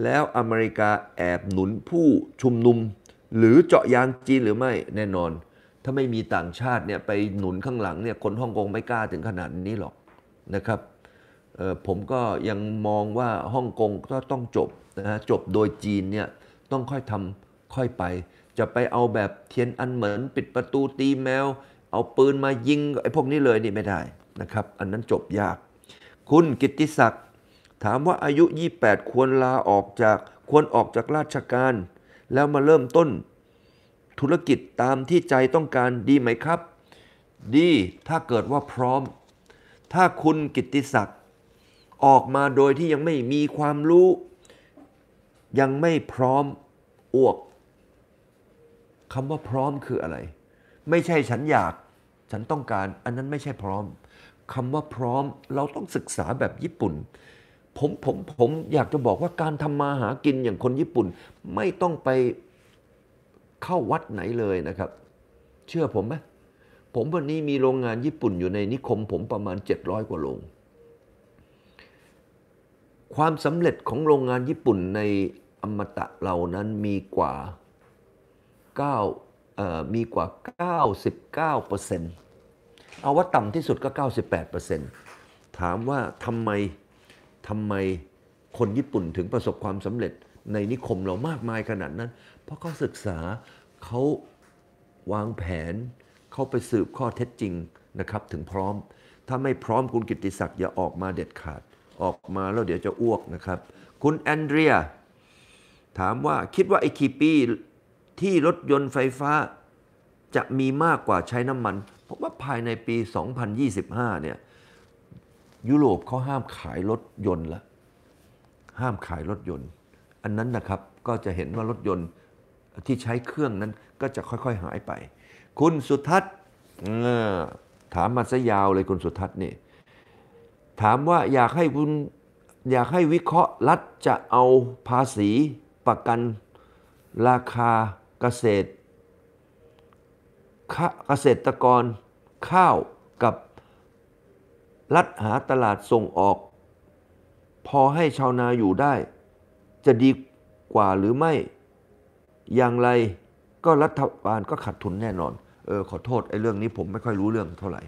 แล้วอเมริกาแอบหนุนผู้ชุมนุม หรือเจาะยางจีนหรือไม่แน่นอน ถ้าไม่มีต่างชาติเนี่ย ไปหนุนข้างหลังเนี่ยคนฮ่องกงไม่กล้าถึงขนาดนี้หรอกนะครับผมก็ยังมองว่าฮ่องกงก็ต้องจบนะฮะจบโดยจีนเนี่ย ต้องค่อยทำค่อยไป จะไปเอาแบบเทียนอันเหมือน ปิดประตูตีแมวเอาปืนมายิงไอ้พวกนี้เลยนี่ไม่ได้นะครับอันนั้นจบยาก คุณกิติศักดิ์ถามว่าอายุ 28 ควรลาออกจาก ควรออกจากราชการ แล้วมาเริ่มต้น ธุรกิจตามที่ใจต้องการดีไหมครับ ดีถ้าเกิดว่าพร้อม ถ้าคุณกิติศักดิ์ออกมาโดยที่ยังไม่มีความรู้ ยังไม่พร้อมอ้วก คำว่าพร้อมคืออะไร ไม่ใช่ฉันอยาก ฉันต้องการอันนั้นไม่ใช่พร้อม คำว่าพร้อมเราต้องศึกษาแบบญี่ปุ่นผมผมผมอยากจะบอกว่าการทำมาหากินอย่างคนญี่ปุ่น ไม่ต้องไปเข้าวัดไหนเลยนะครับ เชื่อผมไหมผมวันนี้มีโรงงานญี่ปุ่นอยู่ในนิคม ผมประมาณ 700 กว่าโรงความสำเร็จของโรงงานญี่ปุ่นในอมตะเหล่านั้นมีกว่า9มีกว่า 99%เเอาว่าต่ำที่สุดก็ 98%ถามว่าทำไมทำไมคนญี่ปุ่นถึงประสบความสำเร็จในนิคมเรามากมายขนาดนั้น เพราะเขาศึกษาเขาวางแผนเขาไปสืบข้อเท็จจริงนะครับถึงพร้อม ถ้าไม่พร้อมคุณกิติศักดิ์อย่าออกมาเด็ดขาดออกมาแล้วเดี๋ยวจะอ้วกนะครับ คุณแอนเดรียถามว่าคิดว่าไอ้คีปีที่รถยนต์ไฟฟ้า จะมีมากกว่าใช้น้ำมันผมว่าภายในปี 2025เนี่ยยุโรปเขาห้ามขายรถยนต์ละ ห้ามขายรถยนต์ อันนั้นนะครับก็จะเห็นว่ารถยนต์ที่ใช้เครื่องนั้นก็จะค่อยๆ หายไป คุณสุทัศน์ถามมาซะยาวเลยคุณสุทัศน์นี่ถามว่าอยากให้คุณอยากให้วิเคราะห์ รัฐจะเอาภาษีประกันราคาเกษตรเกษตรกรข้าวกับรัดหาตลาดส่งออก พอให้ชาวนาอยู่ได้ จะดีกว่าหรือไม่ อย่างไรก็รัฐบาลก็ขาดทุนแน่นอนเออขอโทษไอ้เรื่องนี้ผมไม่ค่อยรู้เรื่องเท่าไหร่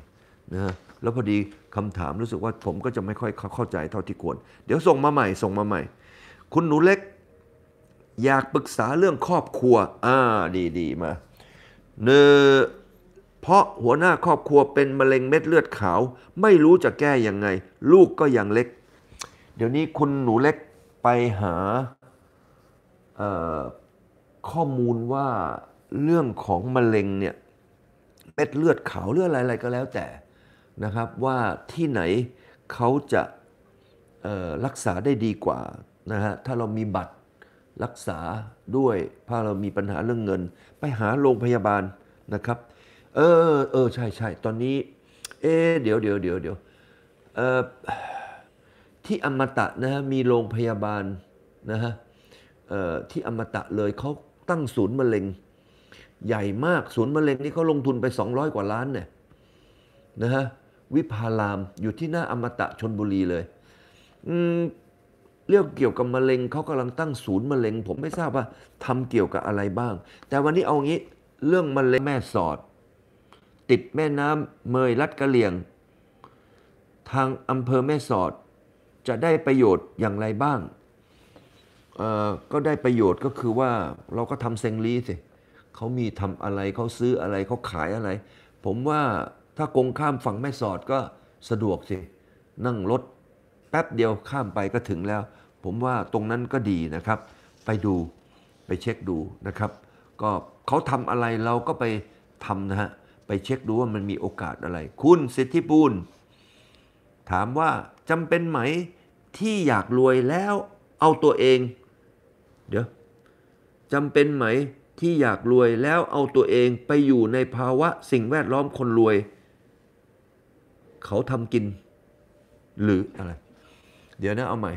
นะแล้วพอดีคำถามรู้สึกว่า ผมก็จะไม่ค่อยเข้าใจเท่าที่ควรเดี๋ยวส่งมาใหม่ส่งมาใหม่ คุณหนูเล็ก อยากปรึกษาเรื่องครอบครัว อ่า ดีดีมาเนอเพราะหัวหน้าครอบครัวเป็นมะเร็งเม็ดเลือดขาวไม่รู้จะแก้ยังไง ลูกก็ยังเล็ก เดี๋ยวนี้คุณหนูเล็กไปหาข้อมูลว่าเรื่องของมะเร็งเนี่ยเม็ดเลือดขาวเรื่องอะไรๆก็แล้วแต่นะครับว่าที่ไหนเขาจะรักษาได้ดีกว่านะฮะถ้าเรามีบัตรรักษาด้วย ถ้าเรามีปัญหาเรื่องเงิน ไปหาโรงพยาบาลนะครับเออเออ ใช่ใช่ตอนนี้ เอ๊เดี๋ยวเดี๋ยวเดี๋ยวเดี๋ยว ที่อมตะนะฮะมีโรงพยาบาลนะฮะที่อมตะเลยเขาตั้งศูนย์มะเร็ง ใหญ่มาก ศูนย์มะเร็งนี่เขาลงทุนไป 200 กว่าล้านเนี่ยนะฮะ วิภาราม อยู่ที่หน้าอมตะชนบุรีเลย เรื่องเกี่ยวกับมะเร็งเขากำลังตั้งศูนย์มะเร็ง ผมไม่ทราบว่าทำเกี่ยวกับอะไรบ้าง แต่วันนี้เอางี้ เรื่องมะเร็งแม่สอดติดแม่น้ำเมยลัดกะเหลี่ยง ทางอำเภอแม่สอด จะได้ประโยชน์อย่างไรบ้างก็ได้ประโยชน์ก็คือว่าเราก็ทำเซงลีสิเขามีทำอะไรเขาซื้ออะไรเขาขายอะไร ผมว่าถ้ากงข้ามฝั่งแม่สอดก็สะดวกสิ นั่งรถแป๊บเดียวข้ามไปก็ถึงแล้ว ผมว่าตรงนั้นก็ดีนะครับ ไปดูไปเช็คดูนะครับ ก็เขาทำอะไรเราก็ไปทำนะฮะไปเช็คดูว่ามันมีโอกาสอะไร คุณสิทธิปูน ถามว่าจำเป็นไหมที่อยากรวยแล้วเอาตัวเองเดี๋ยวจำเป็นไหมที่อยากรวยแล้วเอาตัวเองไปอยู่ในภาวะสิ่งแวดล้อมคนรวย เขาทำกินหรืออะไร เดี๋ยวนะเอาใหม่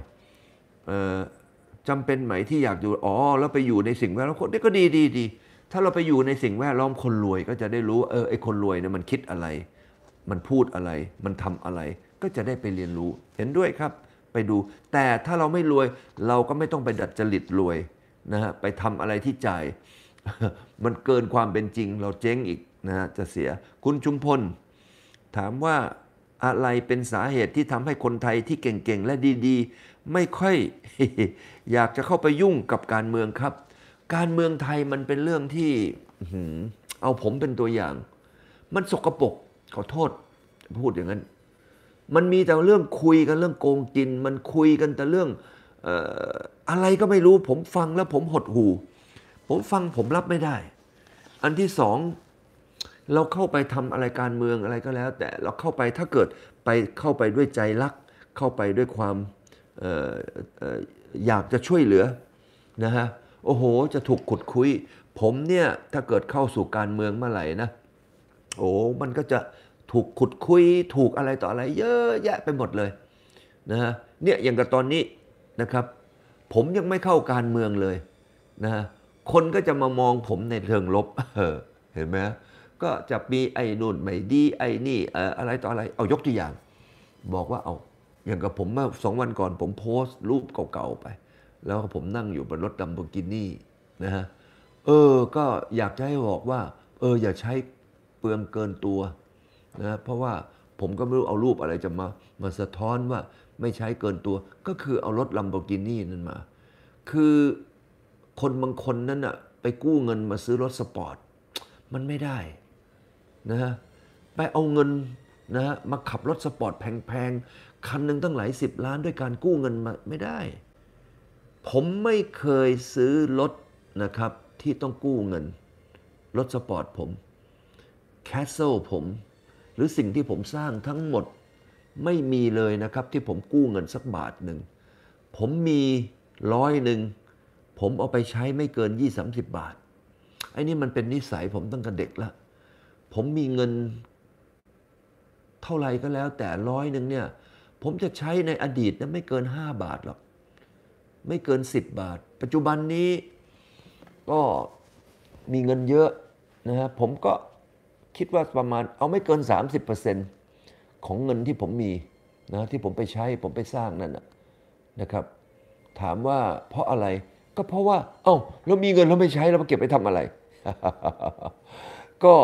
จำเป็นไหมที่อยากอยู่อ๋อแล้วไปอยู่ในสิ่งแวดล้อมคนนี่ก็ดีดีดีดถ้าเราไปอยู่ในสิ่งแวดล้อมคนรวยก็จะได้รู้เออไอคนรวยเนี่ยมันคิดอะไร มันพูดอะไร มันทำอะไรก็จะได้ไปเรียนรู้เห็นด้วยครับ ไปดู แต่ถ้าเราไม่รวยเราก็ไม่ต้องไปดัดจริตรวยนะฮะไปทำอะไรที่จ่ายมันเกินความเป็นจริง เราเจ๊งอีกนะฮะจะเสียคุณชุมพล ถามว่าอะไรเป็นสาเหตุที่ทำให้คนไทยที่เก่งๆ และดี ๆ ไม่ค่อย อยากจะเข้าไปยุ่งกับการเมืองครับการเมืองไทยมันเป็นเรื่องที่เอาผมเป็นตัวอย่าง มันสกรปรกขอโทษพูดอย่างนั้นมันมีแต่เรื่องคุยกันเรื่องโกงกิน มันคุยกันแต่เรื่องอะไรก็ไม่รู้ ผมฟังแล้วผมหดหู ผมฟังผมรับไม่ได้ อันที่สองเราเข้าไปทำอะไรการเมืองอะไรก็แล้ว แต่เราเข้าไปถ้าเกิดไปเข้าไปด้วยใจรัก เข้าไปด้วยความอออออยากจะช่วยเหลือนะฮะโอ้โห จะถูกขุดคุย ผมเนี่ย ถ้าเกิดเข้าสู่การเมืองเมื่อไหร่นะ โอ้มันก็จะถูกขุดคุย ถูกอะไรต่ออะไร เยอะ แยะไปหมดเลยนะฮะเนี่ย อย่างกับตอนนี้นะครับ ผมยังไม่เข้าการเมืองเลยนะฮะคนก็จะมามองผมในเชิงลบ เห็นไหมก็จะมีไอ้นู่นไม่ดี ไอ้นี่ อะไรต่ออะไร เอายกตัวอย่าง บอกว่า เอา อย่างกับผมเมื่อสองวันก่อน ผมโพสต์ รูปเก่าๆไปแล้วผมนั่งอยู่บนรถดัมโบกินี่นะฮะ เออก็อยากจะให้บอกว่า เอออย่าใช้เปลืองเกินตัวนะ เพราะว่าผมก็ไม่รู้เอารูปอะไรจะมา มาสะท้อนว่าไม่ใช้เกินตัว ก็คือเอารถลัมโบกินี่นั่นมา คือคนบางคนนั้นอะไปกู้เงินมาซื้อรถสปอร์ต มันไม่ได้ นะฮะ ไปเอาเงิน นะฮะ มาขับรถสปอร์ตแพงๆคันหนึ่งตั้งหลายสิบล้านด้วยการกู้เงินมาไม่ได้ผมไม่เคยซื้อรถนะครับ ที่ต้องกู้เงิน รถสปอร์ตผมแคสเซิลผมหรือสิ่งที่ผมสร้างทั้งหมดไม่มีเลยนะครับ ที่ผมกู้เงินสักบาทหนึ่ง ผมมีร้อยหนึ่งผมเอาไปใช้ไม่เกิน 20-30 บาท ไอ้นี่มันเป็นนิสัยผมตั้งแต่เด็กละผมมีเงิน เท่าไรก็แล้วแต่ร้อยหนึ่งเนี่ย ผมจะใช้ในอดีตนะไม่เกิน 5 บาทหรอกไม่เกิน10บาท ปัจจุบันนี้ก็มีเงินเยอะนะฮะผมก็คิดว่าประมาณ เอาไม่เกิน 30%ของเงินที่ผมมีนะที่ผมไปใช้ผมไปสร้างนั่นนะครับ ถามว่าเพราะอะไรก็เพราะว่า เอา้าเรามีเงินเราไม่ใช้เราเก็บไปทำอะไร ก็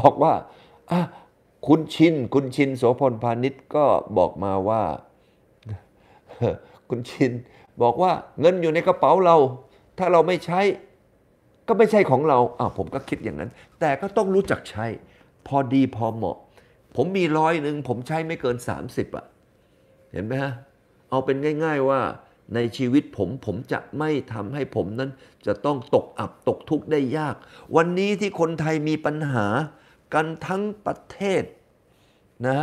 บอกว่าคุณชินคุณชินโสพลพาณิชย์ก็บอกมาว่า คุณชินบอกว่าเงินอยู่ในกระเป๋าเรา ถ้าเราไม่ใช้ ก็ไม่ใช่ของเราอ้าวผมก็คิดอย่างนั้น แต่ก็ต้องรู้จักใช้ พอดีพอเหมาะ ผมมีร้อยหนึ่งผมใช้ไม่เกิน30อ่ะ เห็นไหมฮะ เอาเป็นง่าย ๆ ว่าในชีวิตผมผมจะไม่ทำให้ผมนั้น จะต้องตกอับตกทุกข์ได้ยาก วันนี้ที่คนไทยมีปัญหากันทั้งประเทศนะ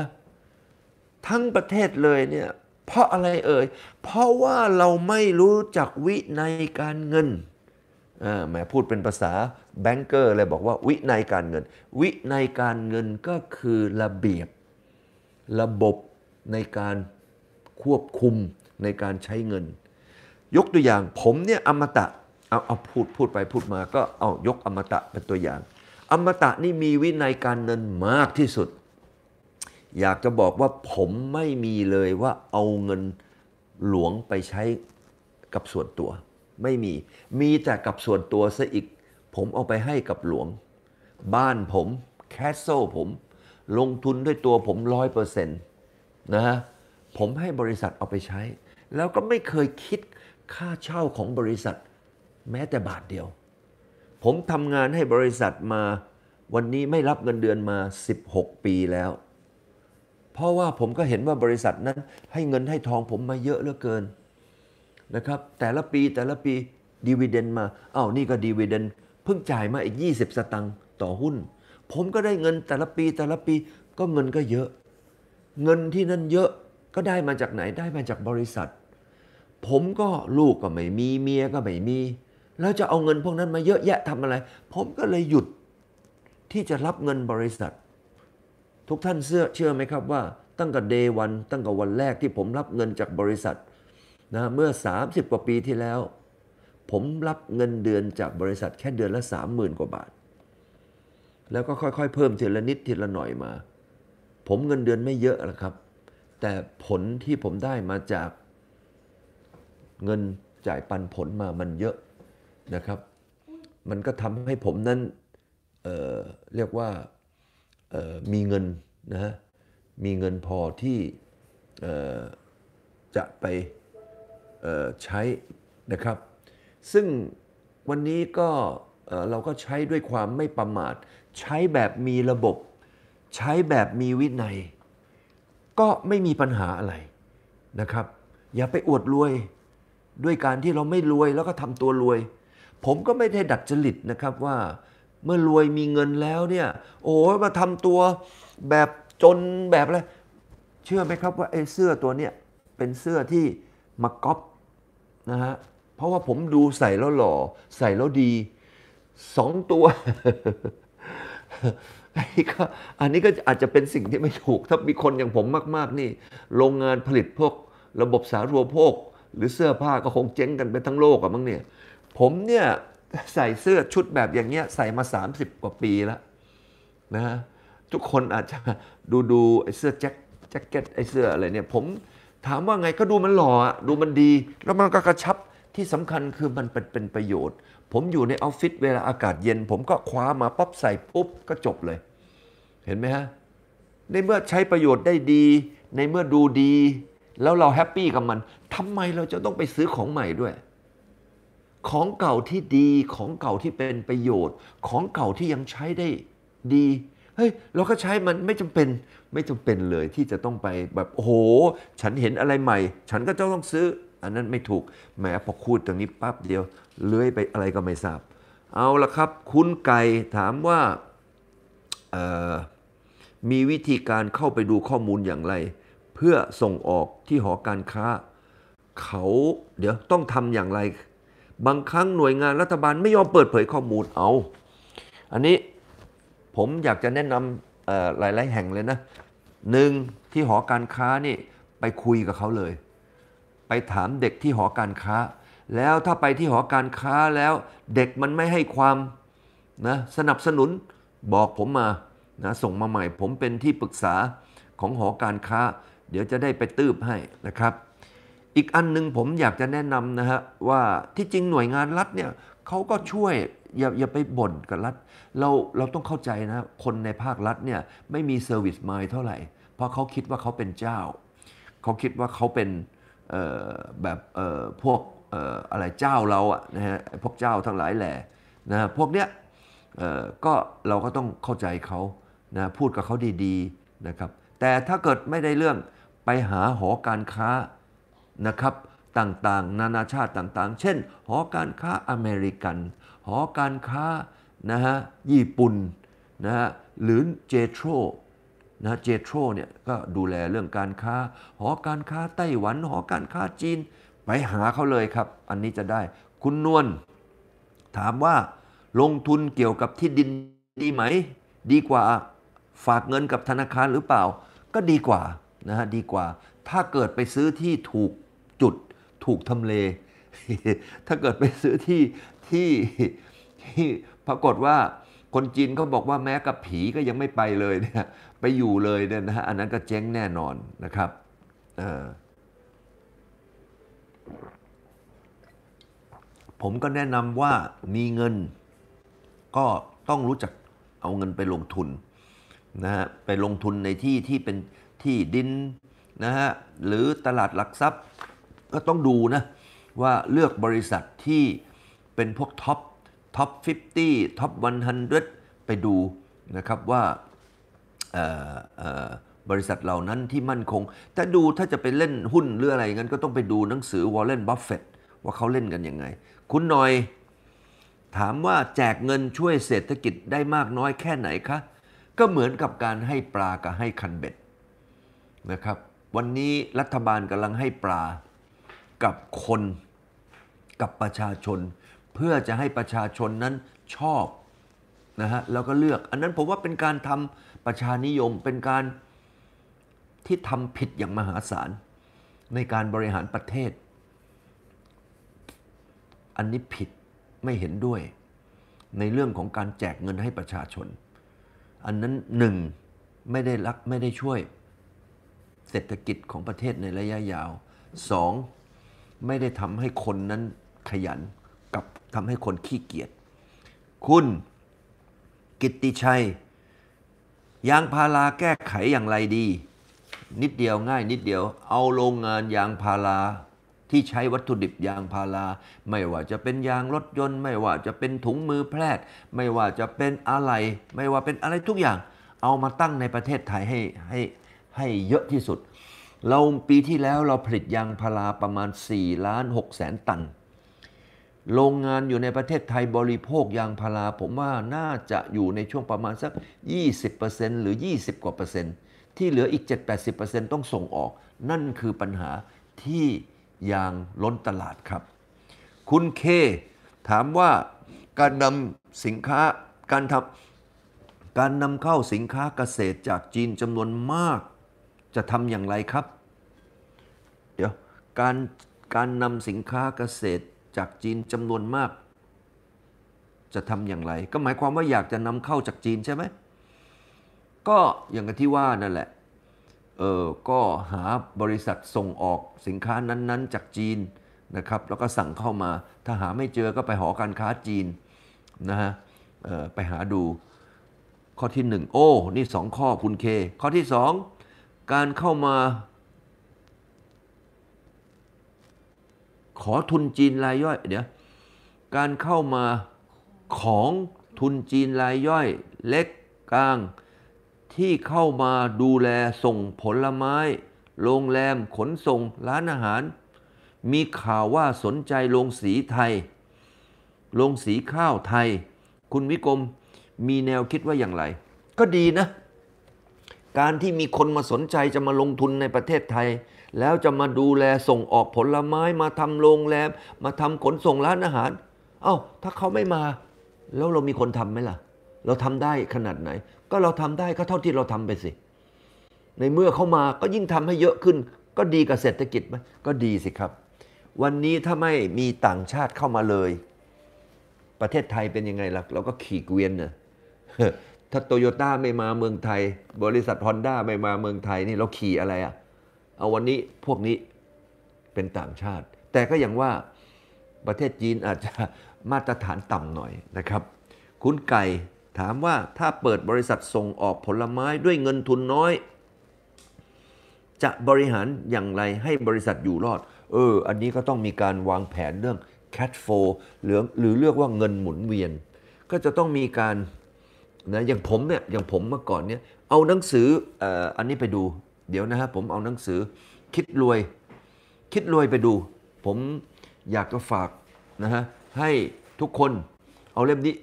ทั้งประเทศเลยเนี่ยเพราะอะไรเอ่ย เพราะว่าเราไม่รู้จักวินัยการเงินแหมพูดเป็นภาษาแบงเกอร์เลยบอกว่า วินัยการเงิน วินัยการเงินก็คือระเบียบ ระบบในการควบคุมในการใช้เงิน ยกตัวอย่างผมเนี่ยอมตะเอาเอาพูดพูดไปพูดมาก็เอายกอมตะเป็นตัวอย่าง อมตะนี่มีวินัยการเงินมากที่สุดอยากจะบอกว่าผมไม่มีเลยว่าเอาเงินหลวงไปใช้กับส่วนตัว ไม่มี มีแต่กับส่วนตัวซะอีก ผมเอาไปให้กับหลวง บ้านผมแคสโซผมลงทุนด้วยตัวผมร้อยเปอร์เซ็นต์นะฮะ ผมให้บริษัทเอาไปใช้ แล้วก็ไม่เคยคิดค่าเช่าของบริษัท แม้แต่บาทเดียว ผมทำงานให้บริษัทมาวันนี้ไม่รับเงินเดือนมา 16 ปีแล้วเพราะว่าผมก็เห็นว่าบริษัทนั้น ให้เงินให้ทองผมมาเยอะเหลือเกินนะครับ แต่ละปีแต่ละปีดีเวเดนมาอา้าวนี่ก็ดีเวเดนเพิ่งจ่ายมาอีก20 สตังค์ต่อหุ้น ผมก็ได้เงินแต่ละปีแต่ละปีก็เงินก็เยอะ เงินที่นั่นเยอะก็ได้มาจากไหนได้มาจากบริษัท ผมก็ลูกก็ไม่มีเมียก็ไม่มี แล้วจะเอาเงินพวกนั้นมาเยอะแยะทำอะไร ผมก็เลยหยุดที่จะรับเงินบริษัททุกท่านเชื่อเชื่อไหมครับว่า ตั้งแต่เดวัน ตั้งแต่วันแรกที่ผมรับเงินจากบริษัทนะเมื่อ30กว่าปีที่แล้ว ผมรับเงินเดือนจากบริษัท แค่เดือนละ 30,000กว่าบาท แล้วก็ค่อยๆ เพิ่มทีละนิดทีละหน่อยมา ผมเงินเดือนไม่เยอะหะครับ แต่ผลที่ผมได้มาจากเงินจ่ายปันผลมามันเยอะนะครับ มันก็ทำให้ผมนั้นเเรียกว่ามีเงินนะมีเงินพอที่จะไปใช้นะครับ ซึ่งวันนี้ก็เราก็ใช้ด้วยความไม่ประมาทใช้แบบมีระบบ ใช้แบบมีวินัย ก็ไม่มีปัญหาอะไรนะครับ อย่าไปอวดรวยด้วยการที่เราไม่รวย แล้วก็ทำตัวรวย ผมก็ไม่ได้ดัดจริตนะครับว่าเมื่อรวยมีเงินแล้วเนี่ย โอ้มาทำตัวแบบจนแบบอะไร เชื่อไหมครับว่าไอ้เสื้อตัวเนี้ยเป็นเสื้อที่มาก๊อปนะฮะเพราะว่าผมดูใส่แล้วหล่อใส่แล้วดี สองตัวอันนี้ก็อันนี้ก็อาจจะเป็นสิ่งที่ไม่ถูก ถ้ามีคนอย่างผมมากๆนี่โรงงานผลิตพวกระบบสาธารณวพวภหรือเสื้อผ้าก็คงเจ๊งกันไปทั้งโลกอะมั้งเนี่ย ผมเนี่ยใส่เสื้อชุดแบบอย่างเงี้ย ใส่มา 30 กว่าปีแล้วนะฮะทุกคนอาจจะดูดู ไอ้เสื้อ แจ็คแจ็คเก็ต ไอ้เสื้ออะไรเนี่ย ผมถามว่าไงก็ดูมันหล่อดูมันดี แล้วมันก็กระชับที่สำคัญคือมันเป็นเป็นประโยชน์ ผมอยู่ในออฟฟิศเวลาอากาศเย็น ผมก็คว้ามาป๊อปใส่ ปุ๊บ ก็จบเลย เห็นไหมฮะ ในเมื่อใช้ประโยชน์ได้ดี ในเมื่อดูดี แล้วเราแฮปปี้กับมันทำไมเราจะต้องไปซื้อของใหม่ด้วยของเก่าที่ดีของเก่าที่เป็นประโยชน์ ของเก่าที่ยังใช้ได้ดี เฮ้ย เราก็ใช้มันไม่จำเป็นไม่จำเป็นเลยที่จะต้องไปแบบโอ้โหฉันเห็นอะไรใหม่ ฉันก็จะต้องซื้อ อันนั้นไม่ถูกแหมพอคูดตรงนี้ปั๊บเดียว เลื้อย ไปอะไรก็ไม่ทราบเอาละครับ คุณไก่ถามว่ามีวิธีการเข้าไปดูข้อมูลอย่างไร เพื่อส่งออกที่หอการค้า เขาเดี๋ยว ต้องทำอย่างไรบางครั้งหน่วยงานรัฐบาลไม่ยอมเปิดเผยข้อมูลเอา อันนี้ผมอยากจะแนะนำหลาย ๆ แห่งเลยนะหนึ่งที่หอการค้านี่ไปคุยกับเขาเลย ไปถามเด็กที่หอการค้า แล้วถ้าไปที่หอการค้าแล้วเด็กมันไม่ให้ความนะ สนับสนุนบอกผมมานะส่งมาใหม่ผมเป็นที่ปรึกษาของหอการค้า เดี๋ยวจะได้ไปตืบให้นะครับอีกอันนึงผมอยากจะแนะนำนะฮะ ว่าที่จริงหน่วยงานรัฐเนี่ยเขาก็ช่วย อย่าอย่าไปบ่นกับรัฐเราเราต้องเข้าใจนะคนในภาครัฐเนี่ยไม่มีเซอร์วิสมายเท่าไหร่ เพราะเขาคิดว่าเขาเป็นเจ้าเขาคิดว่าเขาเป็นแบบพวกอะไรเจ้าเราอะนะฮะพวกเจ้าทั้งหลายแหล่นะพวกเนี้ยก็เราก็ต้องเข้าใจเขานะพูดกับเขาดีๆนะครับแต่ถ้าเกิดไม่ได้เรื่องไปหาหอการค้านะครับต่างๆนานาชาติต่างๆ เช่น หอการค้าอเมริกัน หอการค้านะฮะญี่ปุ่นนะฮะหรือเจโทรนะเจโทรเนี่ยก็ดูแลเรื่องการค้าหอการค้าไต้หวัน หอการค้าจีนไปหาเขาเลยครับ อันนี้จะได้คุณนวลถามว่าลงทุนเกี่ยวกับที่ดินดีไหมดีกว่าฝากเงินกับธนาคารหรือเปล่าก็ดีกว่านะฮะดีกว่าถ้าเกิดไปซื้อที่ถูกจุดถูกทำเล ถ้าเกิดไปซื้อที่ที่ที่ปรากฏว่า คนจีนเขาบอกว่าแม้กับผีก็ยังไม่ไปเลยเนี่ย ไปอยู่เลยเนี่ยนะฮะ อันนั้นก็เจ๊งแน่นอนนะครับ ผมก็แนะนำว่ามีเงิน ก็ต้องรู้จักเอาเงินไปลงทุนนะฮะ ไปลงทุนในที่ที่เป็นที่ดินนะฮะ หรือตลาดหลักทรัพย์ก็ต้องดูนะว่าเลือกบริษัทที่เป็นพวกท็อปท็อป50ท็อป100 ไปดูนะครับว่าบริษัทเหล่านั้นที่มั่นคง แต่ดูถ้าจะไปเล่นหุ้นหรืออะไรงั้น ก็ต้องไปดูหนังสือวอลเลนบัฟเฟตว่าเขาเล่นกันยังไงคุณหน่อยถามว่าแจกเงินช่วยเศรษฐกิจได้มากน้อยแค่ไหนคะ ก็เหมือนกับการให้ปลากับให้คันเบ็ดนะครับวันนี้รัฐบาลกำลังให้ปลากับคนกับประชาชนเพื่อจะให้ประชาชนนั้นชอบนะฮะแล้วก็เลือกอันนั้นผมว่าเป็นการทำประชานิยมเป็นการที่ทำผิดอย่างมหาศาลในการบริหารประเทศ อันนี้ผิดไม่เห็นด้วยในเรื่องของการแจกเงินให้ประชาชน อันนั้นหนึ่งไม่ได้รักไม่ได้ช่วยเศรษฐกิจของประเทศในระยะยาวสองไม่ได้ทำให้คนนั้นขยันกับทำให้คนขี้เกียจ คุณ กิติชัย ยางพารา แก้ไขอย่างไรดี นิดเดียวง่าย นิดเดียว เอาโรงงานยางพารา ที่ใช้วัตถุดิบยางพารา ไม่ว่าจะเป็นยางรถยนต์ ไม่ว่าจะเป็นถุงมือแพทย์ไม่ว่าจะเป็นอะไร ไม่ว่าเป็นอะไรทุกอย่าง เอามาตั้งในประเทศไทยให้ให้ ให้เยอะที่สุดเราปีที่แล้วเราผลิตยางพาราประมาณ 4 ล้าน6แสนตัน โรงงานอยู่ในประเทศไทยบริโภคยางพารา ผมว่าน่าจะอยู่ในช่วงประมาณสัก 20%หรือ 20 กว่าเปอร์เซ็นต์ที่เหลืออีก7-80%ต้องส่งออก นั่นคือปัญหาที่ยางล้นตลาดครับ คุณเคถามว่าการนำสินค้าการทำการนำเข้าสินค้าเกษตรจากจีนจำนวนมากจะทำอย่างไรครับเดี๋ยวการการนำสินค้าเกษตรจากจีนจำนวนมาก จะทำอย่างไร ก็หมายความว่าอยากจะนำเข้าจากจีน ใช่ไหมก็อย่างที่ว่านั่นแหละเออก็หาบริษัทส่งออกสินค้านั้นๆ จากจีนนะครับแล้วก็สั่งเข้ามาถ้าหาไม่เจอก็ไปหอการค้าจีนนะฮะไปหาดูข้อที่1โอ้นี่ 2 ข้อคุณเคข้อที่ 2การเข้ามา ขอทุนจีนรายย่อยเดี๋ยวการเข้ามาของทุนจีนรายย่อย เล็กกลาง ที่เข้ามาดูแลส่งผลไม้ โรงแรมขนส่งร้านอาหาร มีข่าวว่าสนใจโรงสีไทย โรงสีข้าวไทย คุณวิกรมมีแนวคิดว่าอย่างไร ก็ดีนะการที่มีคนมาสนใจจะมาลงทุนในประเทศไทย แล้วจะมาดูแลส่งออกผลไม้มาทำโรงแรมมาทำขนส่งร้านอาหาร เอา้า ถ้าเขาไม่มา แล้วเรามีคนทำไหมล่ะ เราทำได้ขนาดไหน ก็เราทำได้ก็เท่าที่เราทำไปสิ ในเมื่อเขามาก็ยิ่งทำให้เยอะขึ้น ก็ดีกับเศรษฐกิจไหมก็ดีสิครับ วันนี้ถ้าไม่มีต่างชาติเข้ามาเลย ประเทศไทยเป็นยังไงล่ะเราก็ขี่เกวียนเนะถ้าโตโยต้าไม่มาเมืองไทย บริษัทฮอนด้าไม่มาเมืองไทย นี่เราขี่อะไรอะ่ะเอาวันนี้พวกนี้เป็นต่างชาติ แต่ก็อย่างว่าประเทศจีนอาจจะมาตรฐานต่ำหน่อยนะครับ คุณไก่ถามว่าถ้าเปิดบริษัทส่งออกผลไม้ด้วยเงินทุนน้อย จะบริหารอย่างไรให้บริษัทอยู่รอด เอออันนี้ก็ต้องมีการวางแผนเรื่อง cash flow หรือหรือเรียกว่าเงินหมุนเวียน ก็จะต้องมีการนะอย่างผมเนี่ยอย่างผมเมื่อก่อนเนี่ย เอาหนังสืออันนี้ไปดู เดี๋ยวนะฮะผมเอาหนังสือคิดรวย คิดรวยไปดู ผมอยากจะฝากนะฮะให้ทุกคนเอาเล่มนี้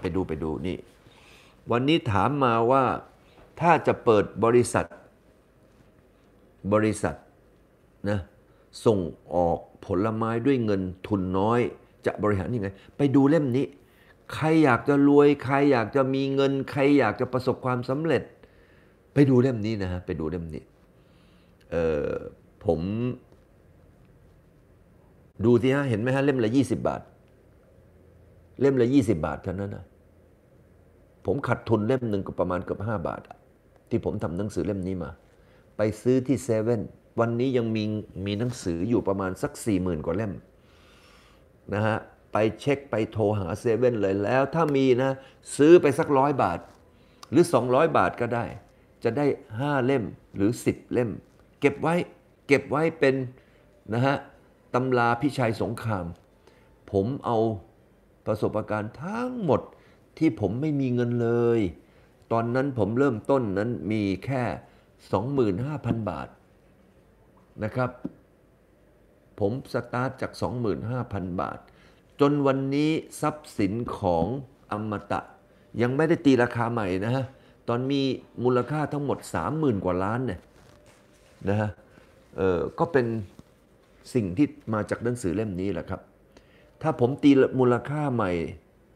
ไปดูไปดูนี่วันนี้ถามมาว่าถ้าจะเปิดบริษัทบริษัทนะส่งออกผลไม้ด้วยเงินทุนน้อยจะบริหารยังไงไปดูเล่มนี้ใครอยากจะรวย ใครอยากจะมีเงิน ใครอยากจะประสบความสำเร็จ ไปดูเล่มนี้นะฮะ ไปดูเล่มนี้ เออผมดูสิฮะเห็นไหมฮะ เล่มละยี่สิบบาท เล่มละยี่สิบบาทเท่านั้นนะผมขาดทุนเล่มหนึ่งก็ประมาณเกือบห้าบาทที่ผมทำหนังสือเล่มนี้มา ไปซื้อที่เซเว่นวันนี้ยังมีมีหนังสืออยู่ประมาณสักสี่หมื่นกว่าเล่มนะฮะไปเช็คไปโทรหาเซเว่นเลยแล้วถ้ามีนะ ซื้อไปสักร้อยบาทหรือ 200 บาทก็ได้ จะได้ 5 เล่มหรือ 10 เล่ม เก็บไว้เก็บไว้เป็น นะฮะตำราพิชัยสงคราม ผมเอาประสบการณ์ทั้งหมดที่ผมไม่มีเงินเลย ตอนนั้นผมเริ่มต้นนั้นมีแค่25,000บาทนะครับ ผมสตาร์ทจาก25,000 บาทจนวันนี้ทรัพย์สินของอมตะยังไม่ได้ตีราคาใหม่นะฮะตอนมีมูลค่าทั้งหมด30,000กว่าล้านเนี่ยนะฮะเออก็เป็นสิ่งที่มาจากหนังสือเล่มนี้แหละครับ ถ้าผมตีมูลค่าใหม่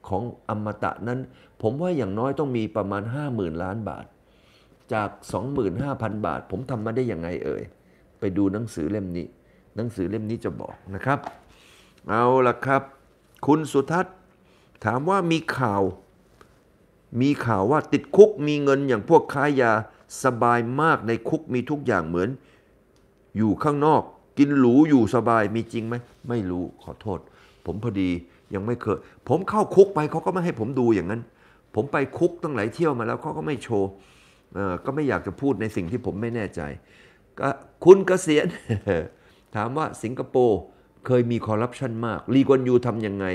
ของอมตะนั้น ผมว่าอย่างน้อยต้องมีประมาณ 50,000 ล้านบาท จาก 25,000 บาทผมทำมาได้ยังไงเอ่ยไปดูหนังสือเล่มนี้ หนังสือเล่มนี้จะบอกนะครับ เอาละครับคุณสุทัศน์ถามว่ามีข่าวมีข่าวว่าติดคุกมีเงิน อย่างพวกค้ายาสบายมากในคุกมีทุกอย่างเหมือน อยู่ข้างนอก กินหรูอยู่สบายมีจริงไหมไม่รู้ขอโทษ ผมพอดียังไม่เคยผมเข้าคุกไปเขาก็ไม่ให้ผมดูอย่างนั้น ผมไปคุกตั้งหลายเที่ยวมาแล้วเขาก็ไม่โชว์ก็ไม่อยากจะพูดในสิ่งที่ผมไม่แน่ใจ คุณเกษียณถามว่าสิงคโปร์เคยมีคอร์รัปชันมากลีกวนยูทำยังไง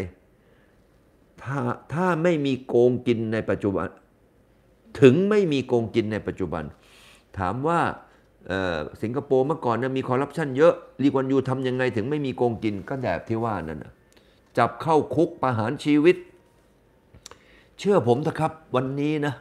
ถ้าถ้าไม่มีโกงกินในปัจจุบัน ถึงไม่มีโกงกินในปัจจุบัน ถามว่าสิงคโปร์เมื่อก่อนนะมีคอร์รัปชันเยอะลีกวนยูทำยังไงถึงไม่มีโกงกิน ก็แบบที่ว่านั่นนะจับเข้าคุกประหารชีวิต เชื่อผมนะครับวันนี้นะ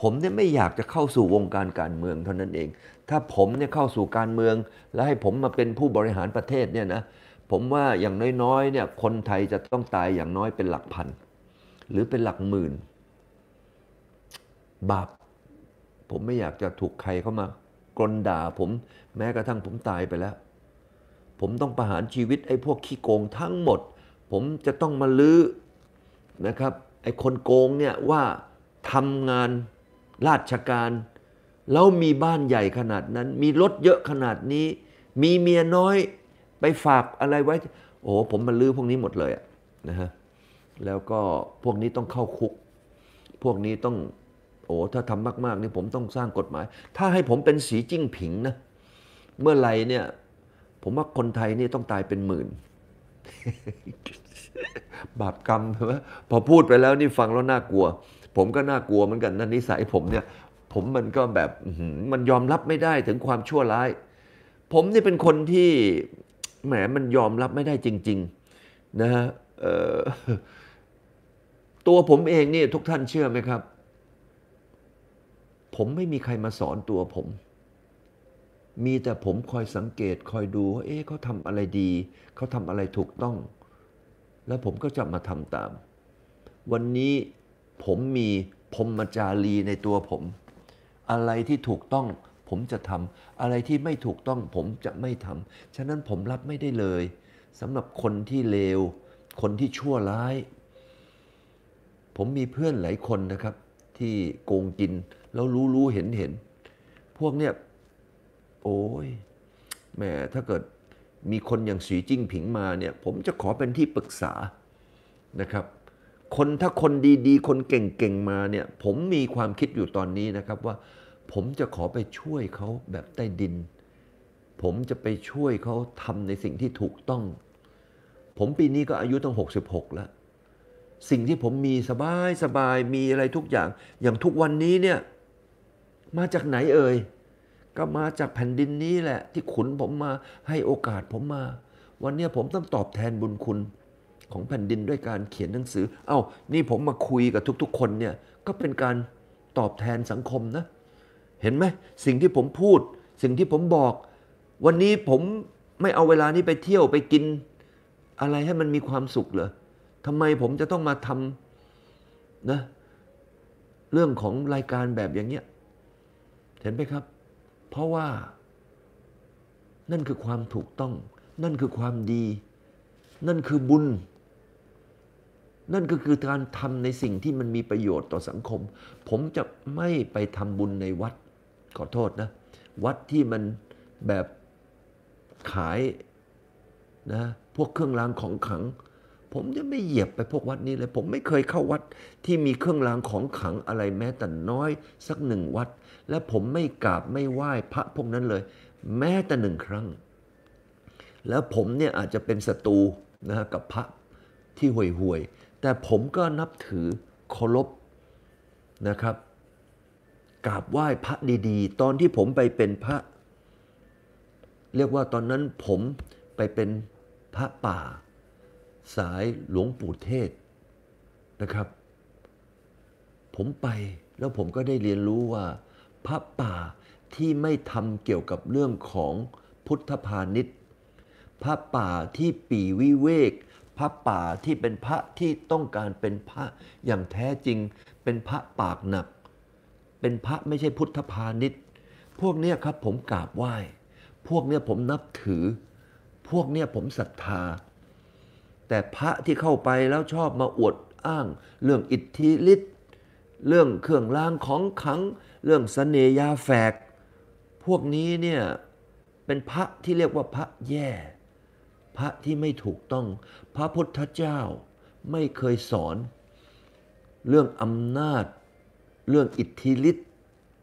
ผมเนี่ยไม่อยากจะเข้าสู่วงการการเมืองเท่านั้นเอง ถ้าผมเนี่ยเข้าสู่การเมือง แล้วให้ผมมาเป็นผู้บริหารประเทศเนี่ยนะผมว่าอย่างน้อยๆเนี่ยคนไทยจะต้องตายอย่างน้อยเป็นหลักพัน หรือเป็นหลักหมื่น บาปผมไม่อยากจะถูกใครเข้ามากรนด่าผมแม้กระทั่งผมตายไปแล้ว ผมต้องประหารชีวิตไอ้พวกขี้โกงทั้งหมด ผมจะต้องมาลื้อนะครับ ไอ้คนโกงเนี่ยว่าทำงาน ราชการ แล้วมีบ้านใหญ่ขนาดนั้นมีรถเยอะขนาดนี้ มีเมียน้อยไปฝากอะไรไว้ โอ้ผมมันลื้อพวกนี้หมดเลยนะฮะแล้วก็พวกนี้ต้องเข้าคุก พวกนี้ต้อง โอ้ถ้าทำมากๆนี่ผมต้องสร้างกฎหมาย ถ้าให้ผมเป็นสีจิ้งผิงนะ เมื่อไรเนี่ย ผมว่าคนไทยนี่ต้องตายเป็นหมื่น บาปกรรมใช่ไหมพอพูดไปแล้ว นี่ฟังแล้วน่ากลัว ผมก็น่ากลัวเหมือนกันนั่นนิสัยผมเนี่ย ผมมันก็แบบมันยอมรับไม่ได้ถึงความชั่วร้ายผมนี่เป็นคนที่แหมมันยอมรับไม่ได้จริงๆนะฮะตัวผมเองนี่ทุกท่านเชื่อไหมครับ ผมไม่มีใครมาสอนตัวผม มีแต่ผมคอยสังเกตคอยดูว่าเอ๊ะเขาทำอะไรดีเขาทำอะไรถูกต้อง แล้วผมก็จะมาทำตาม วันนี้ผมมีพรมจารีในตัวผม อะไรที่ถูกต้องผมจะทำอะไรที่ไม่ถูกต้องผมจะไม่ทำฉะนั้นผมรับไม่ได้เลยสำหรับคนที่เลว คนที่ชั่วร้าย ผมมีเพื่อนหลายคนนะครับ ที่โกงกินแล้วรู้รู้เห็นเห็นพวกเนี้ยโอ้ยแหมถ้าเกิดมีคนอย่างสีจิ้งผิงมาเนี่ย ผมจะขอเป็นที่ปรึกษานะครับ คนถ้าคนดีๆ คนเก่งๆมาเนี่ย ผมมีความคิดอยู่ตอนนี้นะครับว่าผมจะขอไปช่วยเขาแบบใต้ดิน ผมจะไปช่วยเขาทำในสิ่งที่ถูกต้อง ผมปีนี้ก็อายุต้อง66แล้วสิ่งที่ผมมีสบายสบายมีอะไรทุกอย่าง อย่างทุกวันนี้เนี่ยมาจากไหนเอ่ย ก็มาจากแผ่นดินนี้แหละ ที่ขุนผมมาให้โอกาสผมมา วันนี้ผมต้องตอบแทนบุญคุณ ของแผ่นดินด้วยการเขียนหนังสือ เอา้านี่ผมมาคุยกับทุก ๆ คนเนี่ยก็เป็นการตอบแทนสังคมนะเห็นไหมสิ่งที่ผมพูด สิ่งที่ผมบอก วันนี้ผมไม่เอาเวลานี้ไปเที่ยวไปกิน อะไรให้มันมีความสุขเหรอทำไมผมจะต้องมาทำนะเรื่องของรายการแบบอย่างเนี้ยเห็นไหมครับ เพราะว่านั่นคือความถูกต้อง นั่นคือความดี นั่นคือบุญ นั่นก็คือการทำในสิ่งที่มันมีประโยชน์ต่อสังคม ผมจะไม่ไปทำบุญในวัดขอโทษนะวัดที่มันแบบขายนะพวกเครื่องรางของขัง ผมจะไม่เหยียบไปพวกวัดนี้เลยผมไม่เคยเข้าวัดที่มีเครื่องรางของขังอะไรแม้แต่น้อยสักหนึ่งวัด และผมไม่กราบไม่ไหว้พระพวกนั้นเลย แม้แต่หนึ่งครั้ง แล้วผมเนี่ยอาจจะเป็นศัตรูนะฮะกับพระที่ห่วยห่วยแต่ผมก็นับถือเคารพนะครับกราบไหว้พระดีๆ ตอนที่ผมไปเป็นพระ เรียกว่าตอนนั้นผมไปเป็นพระป่า สายหลวงปู่เทศนะครับ ผมไปแล้วผมก็ได้เรียนรู้ว่า พระป่าที่ไม่ทำเกี่ยวกับเรื่องของพุทธพาณิชย์พระป่าที่ปีวิเวก พระป่าที่เป็นพระที่ต้องการเป็นพระอย่างแท้จริงเป็นพระปากหนักเป็นพระไม่ใช่พุทธพาณิชย์พวกเนี้ยครับผมกราบไหว้ พวกเนี้ยผมนับถือ พวกเนี้ยผมศรัทธา แต่พระที่เข้าไปแล้วชอบมาอวดอ้างเรื่องอิทธิฤทธิ์เรื่องเครื่องรางของขังเรื่องสเสน่ยาแฝก พวกนี้เนี่ยเป็นพระที่เรียกว่าพระแย่ พระที่ไม่ถูกต้อง พระพุทธเจ้าไม่เคยสอน เรื่องอำนาจเรื่องอิทธิฤทธิ์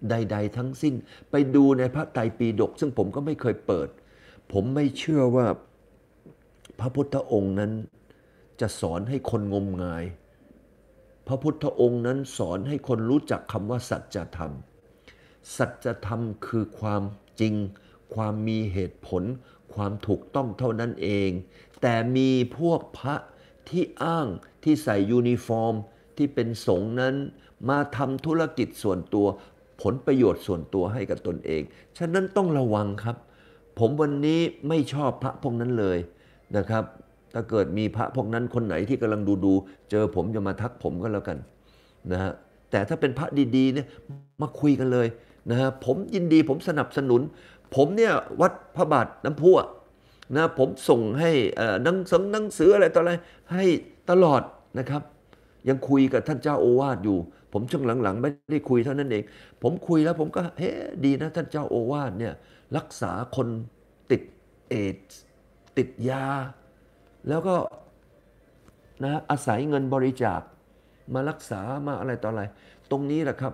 ใด ๆ ทั้งสิ้นไปดูในพระไตรปิฎกซึ่งผมก็ไม่เคยเปิด ผมไม่เชื่อว่าพระพุทธองค์นั้นจะสอนให้คนงมงาย พระพุทธองค์นั้นสอนให้คนรู้จักคำว่าสัจธรรม สัจธรรมคือความจริง ความมีเหตุผล ความถูกต้องเท่านั้นเอง แต่มีพวกพระที่อ้างที่ใส่ยูนิฟอร์มที่เป็นสงนั้นมาทำธุรกิจส่วนตัว ผลประโยชน์ส่วนตัวให้กับตนเอง ฉะนั้นต้องระวังครับ ผมวันนี้ไม่ชอบพระพวกนั้นเลยนะครับ ถ้าเกิดมีพระพวกนั้นคนไหนที่กำลังดูดู เจอผมจะมาทักผมก็แล้วกันนะฮะ แต่ถ้าเป็นพระดีๆเนี่ยมาคุยกันเลยนะฮะ ผมยินดีผมสนับสนุน ผมเนี่ยวัดพระบาทน้ำพุนะผมส่งให้นังสังนังสืออะไรต่ออะไรให้ตลอดนะครับ ยังคุยกับท่านเจ้าโอวาทอยู่ผมช่วงหลังๆไม่ได้คุยเท่านั้นเอง ผมคุยแล้ว ผมก็เฮ้ดีนะท่านเจ้าโอวาทเนี่ยรักษาคนติดเอชติดยาแล้วก็นะอาศัยเงินบริจาค มารักษามาอะไรต่ออะไร ตรงนี้แหละครับ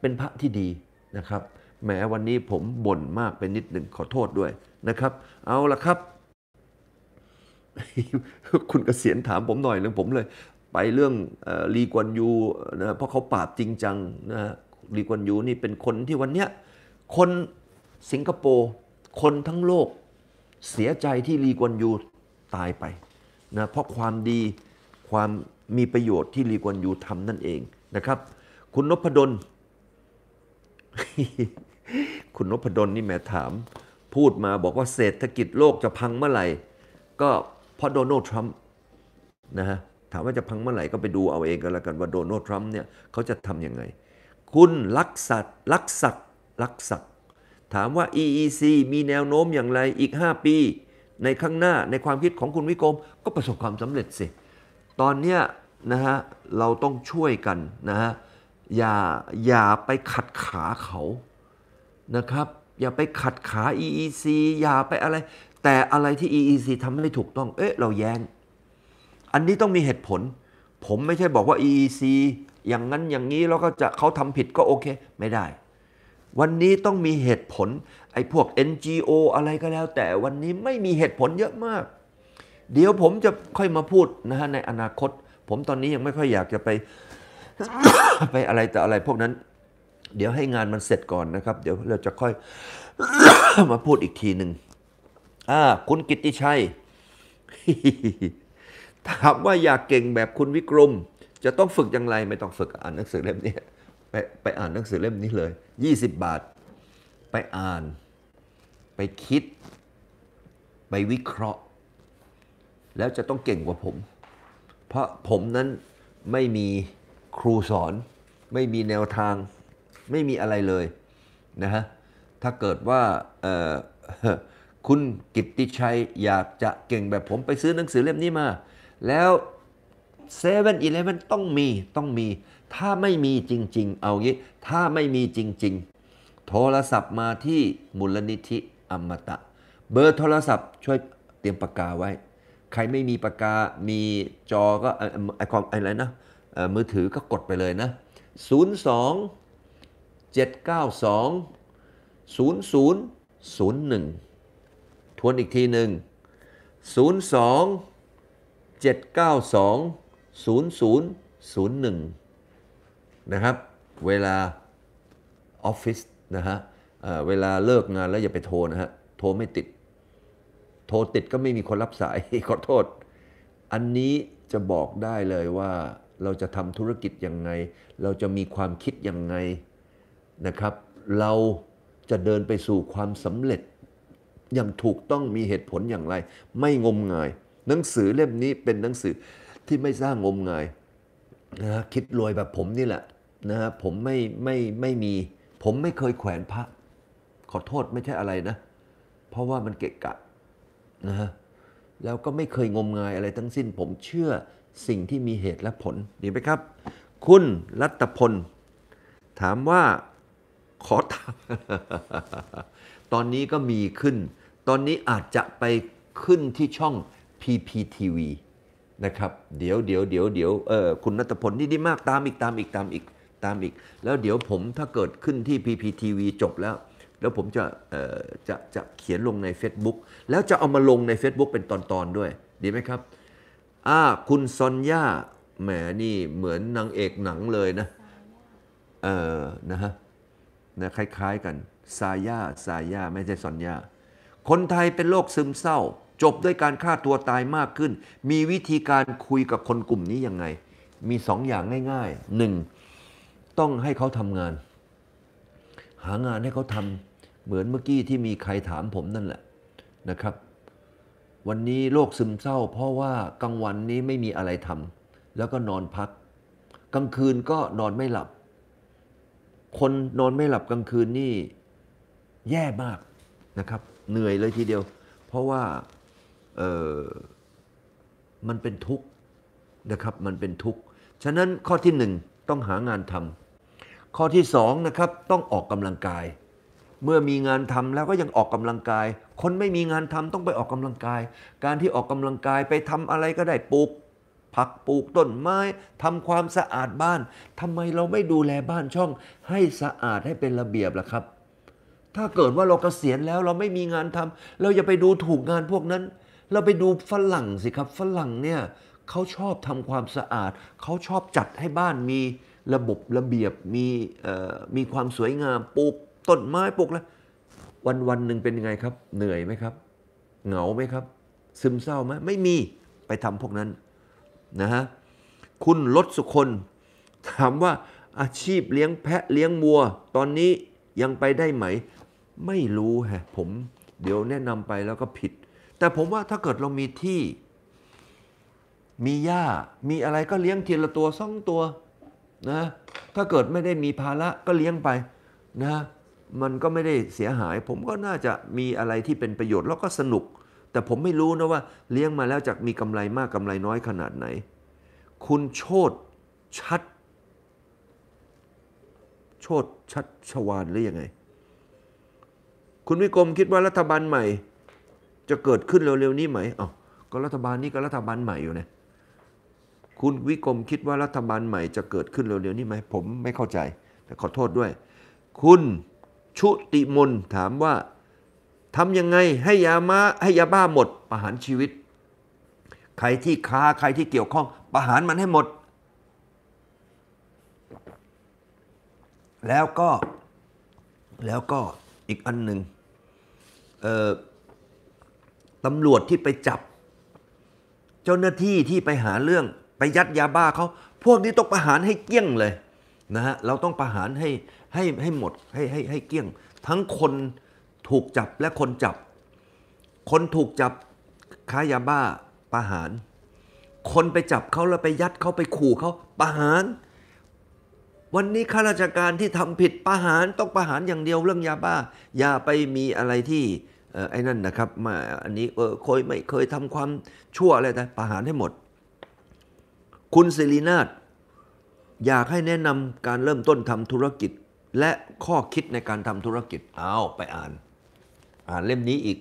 เป็นพระที่ดีนะครับแหมวันนี้ผมบ่นมากไปนิดหนึ่งขอโทษด้วยนะครับ เอาละครับ คุณเกษียณถามผมหน่อยเรื่องผมเลยไปเรื่องลีกวนยูนะเพราะเขาปราบจริงจังนะลีกวนยูนี่เป็นคนที่วันเนี้ยคนสิงคโปร์ คนทั้งโลกเสียใจที่ลีกวนยูตายไปนะเพราะความดีความมีประโยชน์ที่ลีกวนยูทำนั่นเองนะครับ คุณนพดล คุณนพดลนี่แม่ถามพูดมาบอกว่าเศรษฐกิจโลกจะพังเมื่อไหร่ ก็เพราะโดนัลด์ทรัมป์นะฮะามว่าจะพังเมื่อไหร่ก็ไปดูเอาเองกันละกันว่าโดนัลด์ทรัมป์เนี่ยเขาจะทำยังไง คุณลักสัตลักสักลักสักถามว่า EEC มีแนวโน้มอย่างไรอีก 5 ปีในข้างหน้าในความคิดของคุณวิกรม ก็ประสบความสำเร็จสิ ตอนเนี้ยนะฮะเราต้องช่วยกันนะฮะอย่าอย่าไปขัดขาเขานะครับอย่าไปขัดขา EEC อย่าไปอะไร แต่อะไรที่ EEC ทำไม่ถูกต้องเอ๊ะเราแย้งอันนี้ต้องมีเหตุผล ผมไม่ใช่บอกว่า EEC อย่างนั้นอย่างนี้แล้วก็จะเขาทำผิดก็โอเค ไม่ได้ วันนี้ต้องมีเหตุผล ไอ้พวก NGO อะไรก็แล้ว แต่ วันนี้ไม่มีเหตุผลเยอะมาก เดี๋ยวผมจะค่อยมาพูดนะฮะในอนาคต ผมตอนนี้ยังไม่ค่อยอยากจะไป ไปอะไรแต่อะไร พวกนั้น เดี๋ยวให้งานมันเสร็จก่อนนะครับ เดี๋ยวเราจะค่อย มาพูดอีกทีหนึ่งอ่า คุณกิติชัยถามว่าอยากเก่งแบบคุณวิกรมจะต้องฝึกอย่างไรไม่ต้องฝึกอ่านหนังสือเล่มนี้ไปไปอ่านหนังสือเล่มนี้เลย20 บาท ไปอ่าน ไปคิด ไปวิเคราะห์ แล้วจะต้องเก่งกว่าผม เพราะผมนั้นไม่มีครูสอน ไม่มีแนวทางไม่มีอะไรเลยนะฮะถ้าเกิดว่าคุณกิตติชัยอยากจะเก่งแบบผมไปซื้อหนังสือเล่มนี้มาแล้วเซเว่นอีเลฟต้องมีต้องมีถ้าไม่มีจริงๆ เอางี้ ถ้าไม่มีจริงๆ โทรศัพท์มาที่มูลนิธิอมตะ เบอร์โทรศัพท์ช่วยเตรียมปากกาไว้ ใครไม่มีปากกามีจอก็ไอคอมอะไรนะมือถือก็กดไปเลยนะ 0 2 7 9 2 0 0 0 1 ทวนอีกทีหนึ่ง0 2 792 0001 นะครับ เวลาออฟฟิศนะฮะเวลาเลิกงานแล้วอย่าไปโทรนะฮะ โทรไม่ติด โทรติดก็ไม่มีคนรับสาย ขอโทษ อันนี้จะบอกได้เลยว่าเราจะทำธุรกิจยังไง เราจะมีความคิดยังไง นะครับ เราจะเดินไปสู่ความสำเร็จ อย่างถูกต้องมีเหตุผลอย่างไร ไม่งมงายหนังสือเล่มนี้เป็นหนังสือที่ไม่สร้างงมงายนะคิดรวยแบบผมนี่แหละนะผมไม่ไม่ไม่มีผมไม่เคยแขวนพระ ขอโทษไม่ใช่อะไรนะ เพราะว่ามันเกะกะนะฮะแล้วก็ไม่เคยงมงายอะไร ทั้งสิ้นผมเชื่อสิ่งที่มีเหตุและผลดีไหมครับ คุณรัตพลถามว่าขอถามตอนนี้ก็มีขึ้น ตอนนี้อาจจะไปขึ้นที่ช่อง PPTV นะครับ เดี๋ยวเดี๋ยวเดี๋ยวเดี๋ยวเออคุณนัทพลนี่ดีมากตามอีกตามอีกตามอีกตามอีกแล้วเดี๋ยวผมถ้าเกิดขึ้นที่ PPTV จบแล้ว แล้วผมจะเออจะจะเขียนลงใน Facebook แล้วจะเอามาลงใน Facebook เป็นตอน ๆ ด้วย ดีไหมครับ อ่าคุณซอนย่าแหมนี่เหมือนนางเอกหนังเลยนะเออนะฮะ นะคล้าย ๆ กัน ซาย่าซาย่าไม่ใช่ซอนย่าคนไทยเป็นโรคซึมเศร้าจบด้วยการฆ่าตัวตายมากขึ้น มีวิธีการคุยกับคนกลุ่มนี้ยังไง มีสองอย่างง่าย ๆ หนึ่งต้องให้เขาทำงาน หางานให้เขาทำเหมือนเมื่อกี้ที่มีใครถามผมนั่นแหละนะครับ วันนี้โรคซึมเศร้าเพราะว่ากลางวันนี้ไม่มีอะไรทำแล้วก็นอนพัก กลางคืนก็นอนไม่หลับ คนนอนไม่หลับกลางคืนนี่ แย่มากนะครับ เหนื่อยเลยทีเดียว เพราะว่ามันเป็นทุกข์นะครับ มันเป็นทุกข์ฉะนั้นข้อที่หนึ่งต้องหางานทำข้อที่สองนะครับ ต้องออกกำลังกาย เมื่อมีงานทำแล้วก็ยังออกกำลังกาย คนไม่มีงานทำต้องไปออกกำลังกาย การที่ออกกำลังกายไปทำอะไรก็ได้ปลูก ผักปลูกต้นไม้ทำความสะอาดบ้าน ทำไมเราไม่ดูแลบ้านช่อง ให้สะอาดให้เป็นระเบียบล่ะครับ ถ้าเกิดว่าเราเกษียณแล้ว เราไม่มีงานทำเราอย่าไปดูถูกงานพวกนั้นเราไปดูฝรั่งสิครับฝรั่งเนี่ยเขาชอบทำความสะอาด เขาชอบจัดให้บ้านมีระบบระเบียบ มีมีความสวยงาม ปลูกต้นไม้ปลูกแล้ววันวันหนึ่งเป็นยังไงครับ เหนื่อยไหมครับ เหงาไหมครับ ซึมเศร้าไหมไม่มีไปทำพวกนั้นนะฮะคุณลดสุคน ถามว่าอาชีพเลี้ยงแพะเลี้ยงวัว ตอนนี้ยังไปได้ไหม ไม่รู้ฮะผมเดี๋ยวแนะนำไปแล้วก็ผิดแต่ผมว่าถ้าเกิดเรามีที่ มีหญ้ามีอะไรก็เลี้ยงทีละตัวสองตัวนะถ้าเกิดไม่ได้มีภาระก็เลี้ยงไปนะมันก็ไม่ได้เสียหาย ผมก็น่าจะมีอะไรที่เป็นประโยชน์แล้วก็สนุก แต่ผมไม่รู้นะว่า เลี้ยงมาแล้วจะมีกำไรมากกำไรน้อยขนาดไหน คุณโชดชัด โชดชัดชวานหรืออยังไง คุณวิกรมคิดว่ารัฐบาลใหม่จะเกิดขึ้นเร็วๆนี้ไหมอ๋อก็รัฐบาลนี้ก็รัฐบาลใหม่อยู่นะคุณวิกรมคิดว่ารัฐบาลใหม่จะเกิดขึ้นเร็วๆนี้ไหม ผมไม่เข้าใจ แต่ขอโทษด้วย คุณชุติมนถามว่าทำยังไงให้ยามาให้ยาบ้าหมด ประหารชีวิต ใครที่ค้าใครที่เกี่ยวข้อง ประหารมันให้หมด แล้วก็แล้วก็อีกอันหนึ่งเออตำรวจที่ไปจับ เจ้าหน้าที่ที่ไปหาเรื่องไปยัดยาบ้าเขาพวกนี้ต้องประหารให้เกี้ยงเลยนะฮะเราต้องประหารให้ให้ให้หมด ให้ให้ให้เกี้ยง ทั้งคนถูกจับและคนจับ คนถูกจับค้ายาบ้าประหาร คนไปจับเขาแล้วไปยัดเขาไปขู่เขาประหาร วันนี้ข้าราชการที่ทำผิดประหารต้องประหารอย่างเดียวเรื่องยาบ้า อย่าไปมีอะไรที่ไอ้นั่นนะครับมาอันนี้เออเคยไม่เคยทำความชั่วอะไรแต่ประหารให้หมด คุณศิรินาถอยากให้แนะนำการเริ่มต้นทำธุรกิจ และข้อคิดในการทำธุรกิจเอาไปอ่าน อ่านเล่มนี้อีก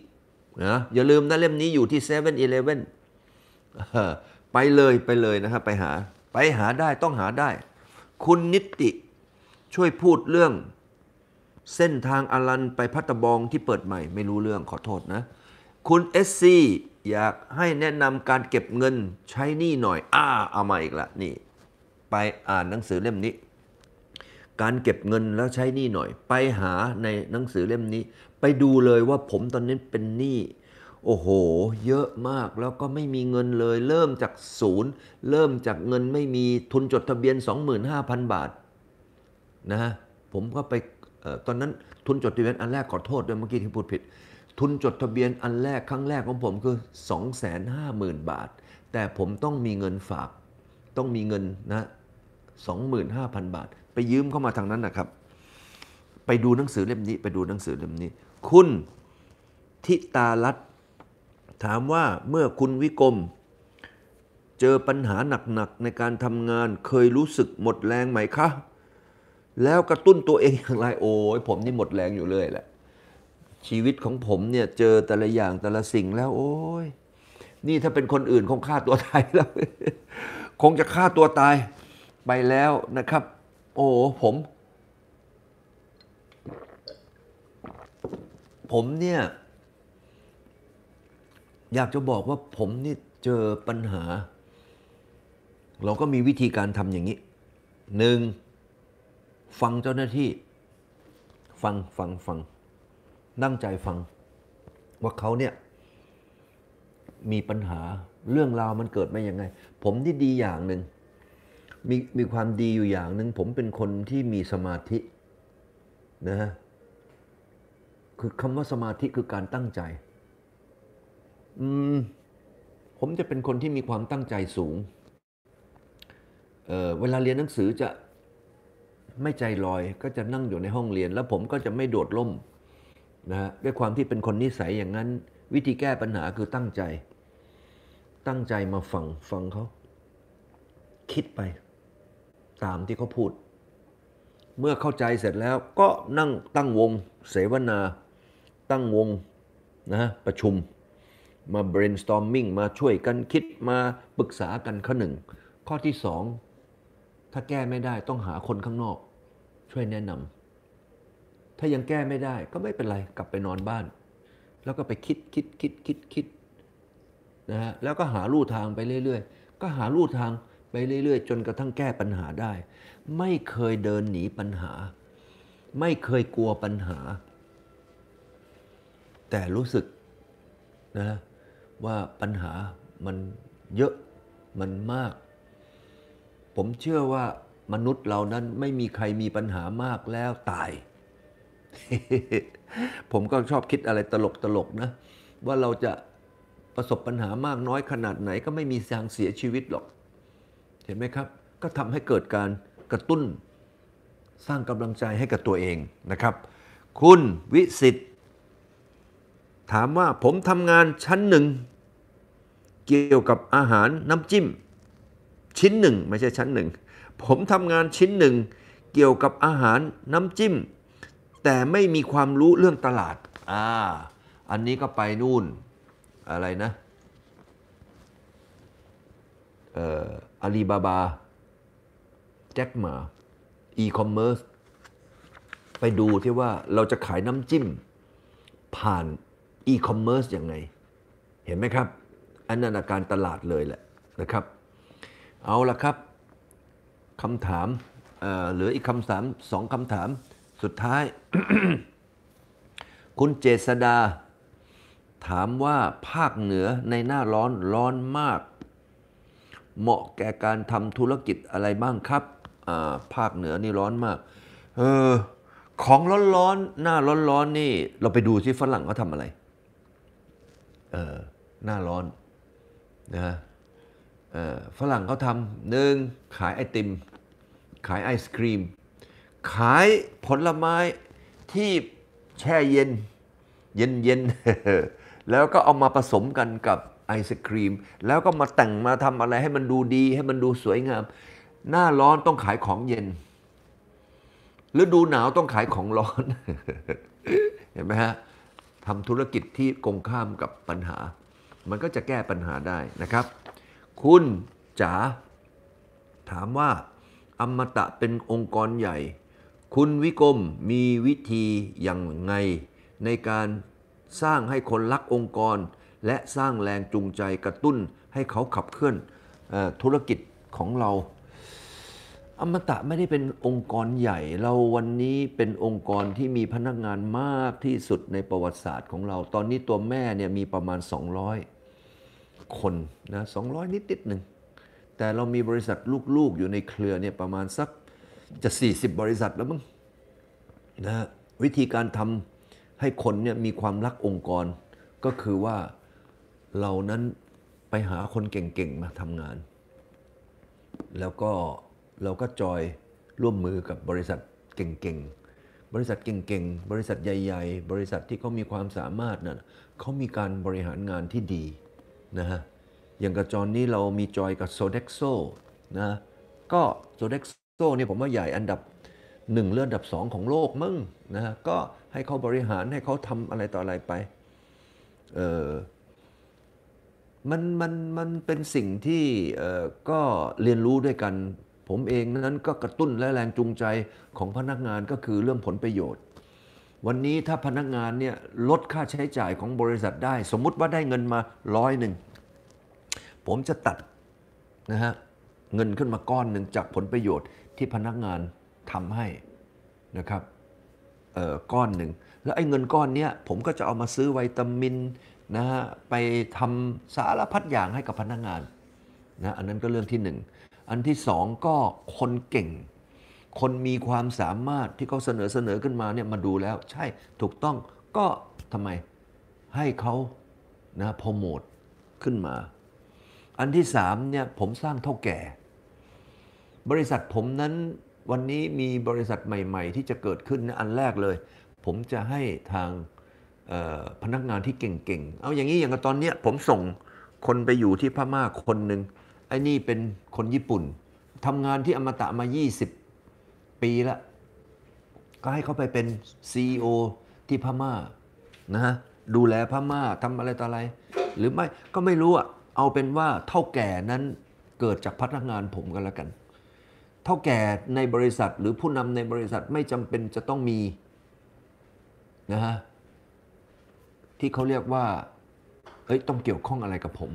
นะอย่าลืมนะเล่มนี้อยู่ที่7 e เ e ่ e อเลไปเลยไปเลยนะครับ ไปหาไปหาได้ต้องหาได้ คุณนิติช่วยพูดเรื่องเส้นทางอลันไปพัตบองที่เปิดใหม่ ไม่รู้เรื่องขอโทษนะคุณเอสซีอยากให้แนะนำการเก็บเงินใช้หนี้หน่อยอ้าเอามาอีกละนี่ ไปอ่านหนังสือเล่มนี้ การเก็บเงินแล้วใช้หนี้หน่อย ไปหาในหนังสือเล่มนี้ ไปดูเลยว่าผมตอนนี้เป็นหนี้โอ้โห เยอะมากแล้วก็ไม่มีเงินเลยเริ่มจากศูนย์เริ่มจากเงินไม่มีทุนจดทะเบียน 25,000 บาทนะ ผมก็ไปตอนนั้นทุนจดทะเบียนอันแรกขอโทษด้วยเมื่อกี้ที่พูดผิด ทุนจดทะเบียนอันแรกครั้งแรกของผมคือ 250,000บาท แต่ผมต้องมีเงินฝากต้องมีเงินนะ25,000บาท ไปยืมเข้ามาทางนั้นนะครับ ไปดูหนังสือเล่มนี้ไปดูหนังสือเล่มนี้ คุณทิตาลัตถามว่าเมื่อคุณวิกรม เจอปัญหาหนักๆในการทำงานเคยรู้สึกหมดแรงไหมคะแล้วกระตุ้นตัวเองอย่างไร โอ้ยผมนี่หมดแรงอยู่เลยแหละชีวิตของผมเนี่ยเจอแต่ละอย่างแต่ละสิ่งแล้ว โอ้ยนี่ถ้าเป็นคนอื่นคงฆ่าตัวตายแล้ว คงจะฆ่าตัวตาย ไปแล้วนะครับ โอ้ผม ผมเนี่ย อยากจะบอกว่าผมนี่เจอปัญหา เราก็มีวิธีการทำอย่างนี้หนึ่งฟังเจ้าหน้าที่ ฟังฟังฟัง นั่งใจฟัง ว่าเขาเนี่ยมีปัญหาเรื่องราวมันเกิดมาอย่างไง ผมที่ดีอย่างหนึ่งมีมีความดีอยู่อย่างหนึ่งผมเป็นคนที่มีสมาธินะฮะคือคำว่าสมาธิคือการตั้งใจ อืมผมจะเป็นคนที่มีความตั้งใจสูงเเวลาเรียนหนังสือจะไม่ใจลอย ก็จะนั่งอยู่ในห้องเรียน แล้วผมก็จะไม่โดดล่มนะฮะด้วยความที่เป็นคนนิสัยอย่างนั้น วิธีแก้ปัญหาคือตั้งใจ ตั้งใจมาฟังฟังเขาคิดไป ตามที่เขาพูด เมื่อเข้าใจเสร็จแล้วก็นั่งตั้งวง เสวนา ตั้งวงนะประชุม มา brainstorming มาช่วยกันคิดมาปรึกษากันข้อหนึ่ง ข้อที่สอง ถ้าแก้ไม่ได้ต้องหาคนข้างนอก่วยแนะนำถ้ายังแก้ไม่ได้ ก็ไม่เป็นไรกลับไปนอนบ้าน แล้วก็ไปคิดคิดคิดคิดคิดนะฮะแล้วก็หาลู่ทางไปเรื่อย ๆ ก็หาลู่ทางไปเรื่อยๆ จนกระทั่งแก้ปัญหาได้ ไม่เคยเดินหนีปัญหา ไม่เคยกลัวปัญหา แต่รู้สึกนะว่าปัญหามันเยอะมันมาก ผมเชื่อว่ามนุษย์เรานั้นไม่มีใครมีปัญหามากแล้วตาย ผมก็ชอบคิดอะไรตลกๆนะ ว่าเราจะประสบปัญหามากน้อยขนาดไหน ก็ไม่มีทางเสียชีวิตหรอก เห็นไหมครับก็ทำให้เกิดการกระตุ้นสร้างกำลังใจให้กับตัวเองนะครับ คุณวิสิทธิ์ ถามว่าผมทำงานชั้นหนึ่ง เกี่ยวกับอาหารน้ำจิ้ม ชิ้นหนึ่งไม่ใช่ชั้นหนึ่งผมทำงานชิ้นหนึ่งเกี่ยวกับอาหารน้ำจิ้ม แต่ไม่มีความรู้เรื่องตลาด อ่า อันนี้ก็ไปนู่น อะไรนะ เอ่ออาลีบาบา แจ็คหมาอีคอมเมิร์ซไปดูที่ว่าเราจะขายน้ำจิ้ม ผ่านอีคอมเมิร์ซยังไง เห็นไหมครับ อันนั้นการตลาดเลยแหละนะครับ เอาละครับคำถามเหลืออีกคำถามสองคำถาม สุดท้าย คุณเจษดาถามว่าภาคเหนือในหน้าร้อนร้อนมาก เหมาะแก่การทำธุรกิจอะไรบ้างครับภาคเหนือนี่ร้อนมาก เออของร้อนนหน้าร้อนร้อนนี่ เราไปดูซิฝรั่งเขาทำอะไรเออหน้าร้อนนะฝรั่งเขาทำหนึ่งขายไอติม ขายไอศครีม ขายผลไม้ที่แช่เย็น เย็นเย็นแล้วก็เอามาผสมกันกับไอศครีม แล้วก็มาแต่งมาทำอะไรให้มันดูดีให้มันดูสวยงาม หน้าร้อนต้องขายของเย็นฤดูหนาวต้องขายของร้อนเห็นไหมฮะทำธุรกิจที่กงข้ามกับปัญหา มันก็จะแก้ปัญหาได้นะครับคุณจ๋าถามว่าอมตะเป็นองค์กรใหญ่ คุณวิกรมมีวิธีอย่างไง ในการสร้างให้คนรักองค์กร และสร้างแรงจูงใจกระตุ้นให้เขาขับเคลื่อนธุรกิจของเราอมตะไม่ได้เป็นองค์กรใหญ่ เราวันนี้เป็นองค์กรที่มีพนักงานมากที่สุดในประวัติศาสตร์ของเรา ตอนนี้ตัวแม่เนี่ยมีประมาณ 200คนนะสองนิดนิดหนึ่งแต่เรามีบริษัทลูกๆ อยู่ในเครือเนี่ยประมาณสักจะ 40 บริษัทแล้วมั้งนะวิธีการทำให้คนเนี่ยมีความรักองค์กร ก็คือว่า เรานั้นไปหาคนเก่งๆมาทำงาน แล้วก็เราก็จอยร่วมมือกับบริษัทเก่งๆบริษัทเก่งๆบริษัทใหญ่ ๆ บริษัทที่เขามีความสามารถนะ่ะเขามีการบริหารงานที่ดีนะฮะอย่างกระจอนนี้เรามีจอยกับโซเด็กโซนะก็โซเด็กโซเนี่ยผมว่าใหญ่อันดับหนึ่งเลื่อนดับสองของโลกมึงนะฮะก็ให้เขาบริหารให้เขาทำอะไรต่ออะไรไปเออมันมันมันเป็นสิ่งที่เออก็เรียนรู้ด้วยกัน ผมเองนั้นก็กระตุ้นและแรงจูงใจของพนักงานก็คือเรื่องผลประโยชน์วันนี้ถ้าพนักงานเนี่ยลดค่าใช้จ่ายของบริษัทได้ สมมุติว่าได้เงินมาร้อยหนึ่งผมจะตัดนะฮะเงินขึ้นมาก้อนหนึ่งจากผลประโยชน์ที่พนักงานทำให้นะครับเออ่ก้อนหนึ่งแล้วไอ้เงินก้อนเนี้ยผมก็จะเอามาซื้อวิตามินนะฮะไปทำสารพัดอย่างให้กับพนักงานนะอันนั้นก็เรื่องที่1อันที่ 2 ก็คนเก่งคนมีความสามารถที่เขาเสนอเสนอขึ้นมาเนี่ยมาดูแล้ว ใช่ถูกต้องก็ทำไมให้เขานะโปรโมทขึ้นมา อันที่สามเนี่ยผมสร้างเท่าแก่ บริษัทผมนั้นวันนี้มีบริษัทใหม่ๆ ที่จะเกิดขึ้นนะอันแรกเลย ผมจะให้ทางพนักงานที่เก่งๆเอาอย่างนี้อย่างตอนนี้ผมส่งคนไปอยู่ที่พม่าคนหนึ่งไอ้นี่เป็นคนญี่ปุ่นทำงานที่อมตะมา20ปีละก็ให้เขาไปเป็นซีอที่พม่านะฮะดูแลพม่าทำอะไรต่ออะไร หรือไม่ ก็ไม่รู้อ่ะเอาเป็นว่าเท่าแก่นั้นเกิดจากพนักงานผมกันแล้วกัน เท่าแก่ในบริษัทหรือผู้นำในบริษัทไม่จำเป็นจะต้องมีนะฮะที่เขาเรียกว่าเอ้ยต้องเกี่ยวข้องอะไรกับผม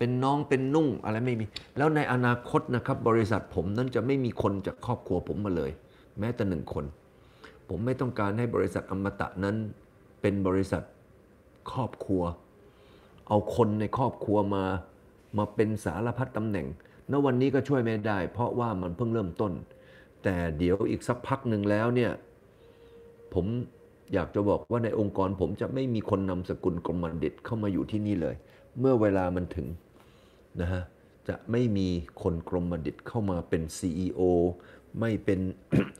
เป็นน้องเป็นนุ่งอะไรไม่มีแล้วในอนาคตนะครับ บริษัทผมนั้นจะไม่มีคนจากครอบครัวผมมาเลย แม้แต่หนึ่งคน ผมไม่ต้องการให้บริษัทอมตะนั้น เป็นบริษัทครอบครัว เอาคนในครอบครัวมามาเป็นสารพัดตำแหน่งณวันนี้ก็ช่วยไม่ได้ เพราะว่ามันเพิ่งเริ่มต้น แต่เดี๋ยวอีกสักพักหนึ่งแล้วเนี่ย ผมอยากจะบอกว่าในองค์กรผมจะไม่มีคนนำสกุลกรมัดิตเข้ามาอยู่ที่นี่เลย เมื่อเวลามันถึงนะฮะ จะไม่มีคนกรมัดิตเข้ามาเป็น CEO ไม่เป็น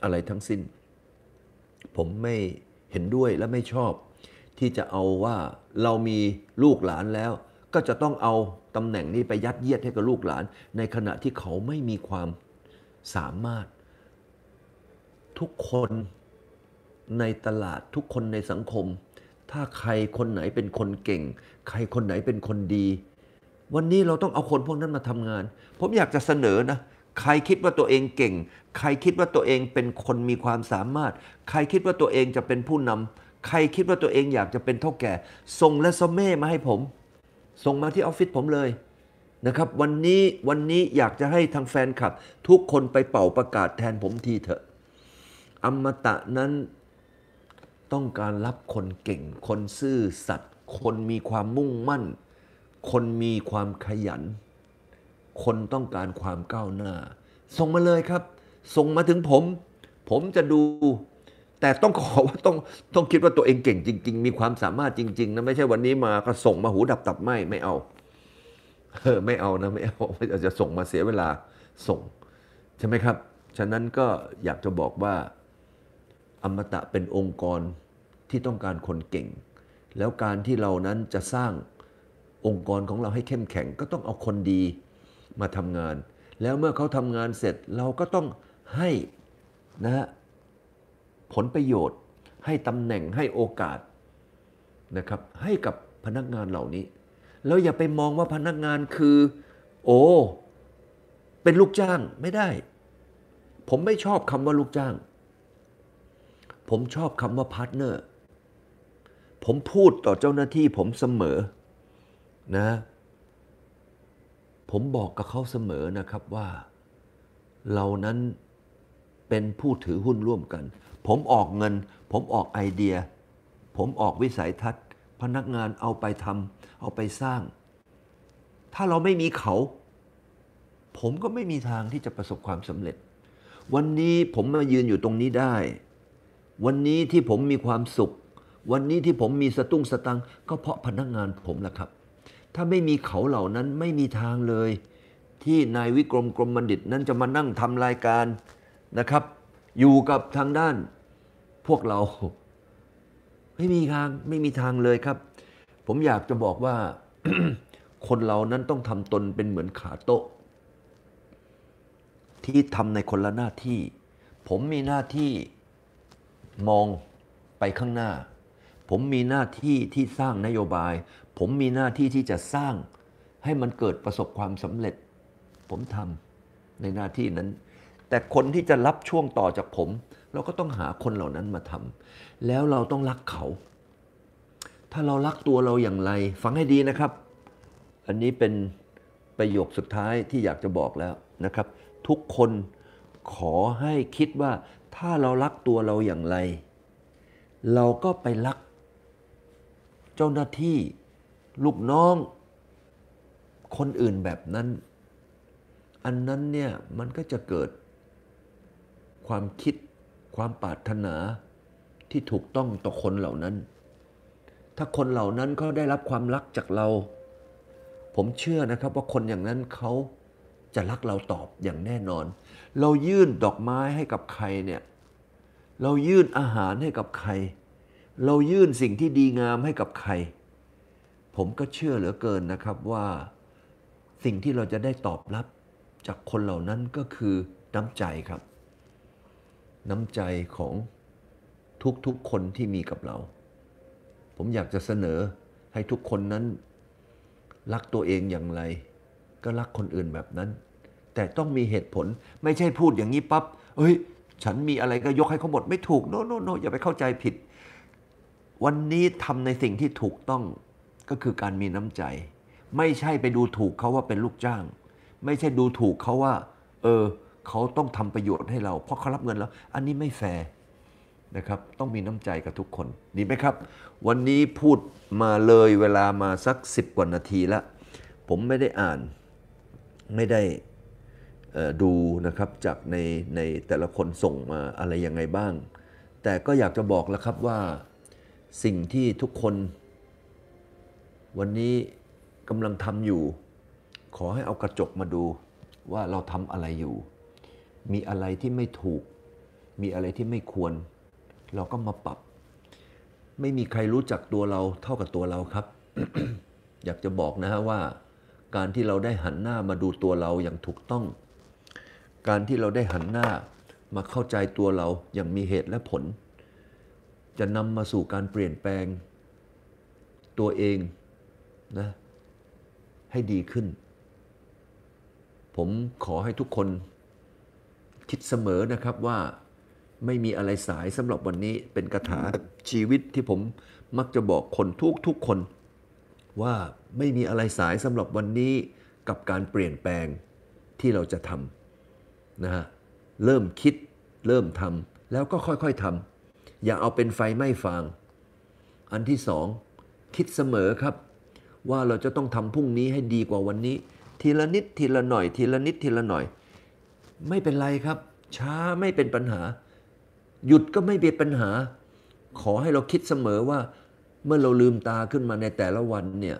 อะไรทั้งสิ้น ผมไม่เห็นด้วยและไม่ชอบ ที่จะเอาว่าเรามีลูกหลานแล้ว ก็จะต้องเอาตำแหน่งนี้ไปยัดเยียดให้กับลูกหลาน ในขณะที่เขาไม่มีความสามารถ ทุกคนในตลาดทุกคนในสังคม ถ้าใครคนไหนเป็นคนเก่ง ใครคนไหนเป็นคนดีวันนี้เราต้องเอาคนพวกนั้นมาทำงาน ผมอยากจะเสนอนะ ใครคิดว่าตัวเองเก่ง ใครคิดว่าตัวเองเป็นคนมีความสามารถ ใครคิดว่าตัวเองจะเป็นผู้นำ ใครคิดว่าตัวเองอยากจะเป็นเท่าแก่ ส่งและซอมเม่มาให้ผม ส่งมาที่ออฟฟิศผมเลยนะครับ วันนี้วันนี้อยากจะให้ทางแฟนคลับ ทุกคนไปเป่าประกาศแทนผมทีเถอะ อมตะนั้นต้องการรับคนเก่ง คนซื่อสัตย์คนมีความมุ่งมั่นคนมีความขยัน คนต้องการความก้าวหน้า ส่งมาเลยครับ ส่งมาถึงผม ผมจะดู แต่ต้องขอว่าต้อง ต้องคิดว่าตัวเองเก่ง จริง ๆ มีความสามารถจริง ๆนะ ไม่ใช่วันนี้มาก็ส่งมาหูดับตับไม่ไม่เอา เออ ไม่เอานะไม่เอาอาจะส่งมาเสียเวลา ส่ง ใช่ไหมครับ ฉะนั้นก็อยากจะบอกว่า อมตะเป็นองค์กรที่ต้องการคนเก่ง แล้วการที่เรานั้นจะสร้างองค์กรของเราให้เข้มแข็ง ก็ต้องเอาคนดีมาทำงาน แล้วเมื่อเขาทำงานเสร็จเราก็ต้องให้นะผลประโยชน์ให้ตำแหน่งให้โอกาสนะครับ ให้กับพนักงานเหล่านี้แล้วอย่าไปมองว่าพนักงานคือ โอ้เป็นลูกจ้างไม่ได้ ผมไม่ชอบคำว่าลูกจ้าง ผมชอบคำว่าพาร์ทเนอร์ผมพูดต่อเจ้าหน้าที่ผมเสมอนะ ผมบอกกับเขาเสมอนะครับว่า เรานั้นเป็นผู้ถือหุ้นร่วมกัน ผมออกเงิน ผมออกไอเดีย ผมออกวิสัยทัศน์ พนักงานเอาไปทำเอาไปสร้าง ถ้าเราไม่มีเขา ผมก็ไม่มีทางที่จะประสบความสำเร็จ วันนี้ผมมายืนอยู่ตรงนี้ได้ วันนี้ที่ผมมีความสุข วันนี้ที่ผมมีสตุ้งสตัง ก็เพราะพนักงานผมแหละครับถ้าไม่มีเขาเหล่านั้นไม่มีทางเลย ที่นายวิกรมกรมบัณฑิตนั้นจะมานั่งทำรายการนะครับ อยู่กับทางด้าน พวกเรา ไม่มีทาง ไม่มีทางเลยครับ ผมอยากจะบอกว่า คนเรานั้นต้องทำตนเป็นเหมือนขาโต๊ะ ที่ทำในคนละหน้าที่ ผมมีหน้าที่ มองไปข้างหน้า ผมมีหน้าที่ที่สร้างนโยบายผมมีหน้าที่ที่จะสร้าง ให้มันเกิดประสบความสำเร็จ ผมทำในหน้าที่นั้น แต่คนที่จะรับช่วงต่อจากผม เราก็ต้องหาคนเหล่านั้นมาทำแล้วเราต้องรักเขา ถ้าเรา รักตัวเราอย่างไร ฟังให้ดีนะครับ อันนี้เป็นประโยคสุดท้ายที่อยากจะบอกแล้วนะครับ ทุกคนขอให้คิดว่า ถ้าเรารักตัวเราอย่างไร เราก็ไปรักเจ้าหน้าที่ลูกน้อง คนอื่นแบบนั้น อันนั้นเนี่ย มันก็จะเกิด ความคิดความปรารถนาที่ถูกต้องต่อคนเหล่านั้น ถ้าคนเหล่านั้นเขาได้รับความรักจากเรา ผมเชื่อนะครับว่าคนอย่างนั้นเขาจะรักเราตอบอย่างแน่นอน เรายื่นดอกไม้ให้กับใครเนี่ยเรายื่นอาหารให้กับใคร เรายื่นสิ่งที่ดีงามให้กับใครผมก็เชื่อเหลือเกินนะครับว่าสิ่งที่เราจะได้ตอบรับจากคนเหล่านั้นก็คือน้ำใจครับ น้ำใจของทุกๆคนที่มีกับเรา ผมอยากจะเสนอให้ทุกคนนั้นรักตัวเองอย่างไร ก็รักคนอื่นแบบนั้น แต่ต้องมีเหตุผลไม่ใช่พูดอย่างนี้ปับ๊บเฮ้ย ฉันมีอะไรก็ยกให้เขาหมดไม่ถูกโนโนโนอย่าไปเข้าใจผิด วันนี้ทำในสิ่งที่ถูกต้องก็คือการมีน้ำใจ ไม่ใช่ไปดูถูกเขาว่าเป็นลูกจ้าง ไม่ใช่ดูถูกเขาว่า เออเขาต้องทำประโยชน์ให้เรา เพราะเขารับเงินแล้ว อันนี้ไม่แฟร์นะครับ ต้องมีน้ำใจกับทุกคน ดีไหมครับ วันนี้พูดมาเลยเวลามาสัก10กว่านาทีละ ผมไม่ได้อ่านไม่ได้ดูนะครับจากในในแต่ละคนส่งมาอะไรยังไงบ้าง แต่ก็อยากจะบอกแล้วครับว่าสิ่งที่ทุกคนวันนี้กำลังทำอยู่ ขอให้เอากระจกมาดูว่าเราทำอะไรอยู่ มีอะไรที่ไม่ถูก มีอะไรที่ไม่ควร เราก็มาปรับ ไม่มีใครรู้จักตัวเราเท่ากับตัวเราครับ อยากจะบอกนะฮะว่า การที่เราได้หันหน้ามาดูตัวเราอย่างถูกต้อง การที่เราได้หันหน้ามาเข้าใจตัวเราอย่างมีเหตุและผล จะนำมาสู่การเปลี่ยนแปลงตัวเองนะให้ดีขึ้น ผมขอให้ทุกคน คิดเสมอนะครับว่า ไม่มีอะไรสายสำหรับวันนี้เป็นคาถาชีวิตที่ผมมักจะบอกคนทุกทุกคน ว่าไม่มีอะไรสายสำหรับวันนี้กับการเปลี่ยนแปลงที่เราจะทำนะฮะเริ่มคิดเริ่มทำแล้วก็ค่อย ๆทำอย่าเอาเป็นไฟไหม้ฟางอันที่สอง คิดเสมอครับว่าเราจะต้องทำพรุ่งนี้ให้ดีกว่าวันนี้ ทีละนิดทีละหน่อย ทีละนิดทีละหน่อย ไม่เป็นไรครับ ช้าไม่เป็นปัญหา หยุดก็ไม่เป็นปัญหา ขอให้เราคิดเสมอว่า เมื่อเราลืมตาขึ้นมาในแต่ละวันเนี่ย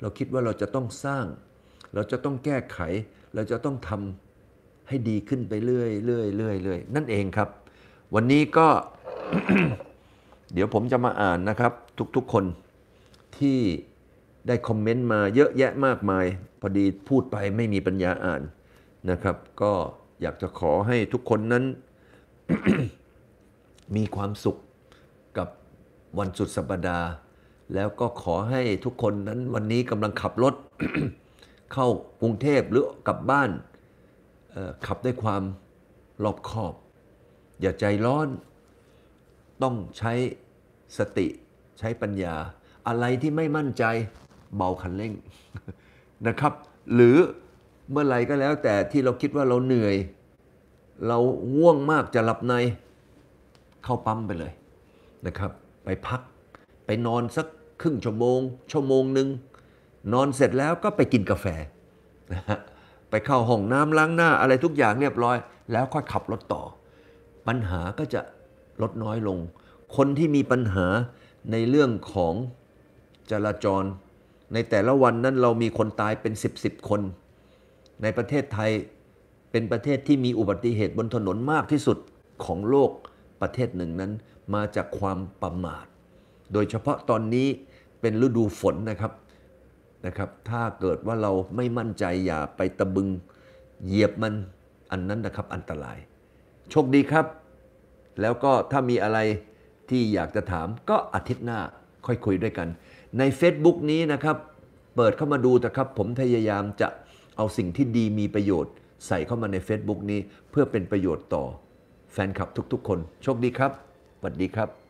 เราคิดว่าเราจะต้องสร้าง เราจะต้องแก้ไข เราจะต้องทำให้ดีขึ้นไปเรื่อยเรื่อยเรื่อยเรื่อยนั่นเองครับ วันนี้ก็ เดี๋ยวผมจะมาอ่านนะครับ ทุกๆคนที่ได้คอมเมนต์มาเยอะแยะมากมาย พอดีพูดไปไม่มีปัญญาอ่านนะครับ ก็อยากจะขอให้ทุกคนนั้นมีความสุขกับวันสุดสัปดาห์ แล้วก็ขอให้ทุกคนนั้นวันนี้กำลังขับรถเข้ากรุงเทพหรือกลับบ้าน ขับด้วยความรอบคอบ อย่าใจร้อน ต้องใช้สติใช้ปัญญาอะไรที่ไม่มั่นใจเบาคันเร่งนะครับ หรือเมื่อไรก็แล้วแต่ที่เราคิดว่าเราเหนื่อย เราง่วงมากจะหลับในเข้าปั๊มไปเลยนะครับ ไปพักไปนอน สักครึ่งชั่วโมง ชั่วโมงหนึ่งนอนเสร็จแล้วก็ไปกินกาแฟนะฮะไปเข้าห้องน้ำล้างหน้าอะไรทุกอย่างเรียบร้อย แล้วค่อยขับรถต่อ ปัญหาก็จะลดน้อยลง คนที่มีปัญหาในเรื่องของจราจรในแต่ละวันนั้นเรามีคนตายเป็น 10บสคน ในประเทศไทยเป็นประเทศที่มีอุบัติเหตุบนถนนมากที่สุดของโลกประเทศหนึ่งนั้น มาจากความประมาท โดยเฉพาะตอนนี้เป็นฤดูฝนนะครับนะครับ ถ้าเกิดว่าเราไม่มั่นใจอย่าไปตะบึงเหยียบมันอันนั้นนะครับอันตราย โชคดีครับ แล้วก็ถ้ามีอะไรที่อยากจะถามก็อาทิตย์หน้าค่อยคุยด้วยกันใน Facebook นี้นะครับ เปิดเข้ามาดูนะครับ ผมพยายามจะเอาสิ่งที่ดีมีประโยชน์ ใส่เข้ามาใน Facebook นี้เพื่อเป็นประโยชน์ต่อแฟนคลับทุกๆคน โชคดีครับสวัสดีครับ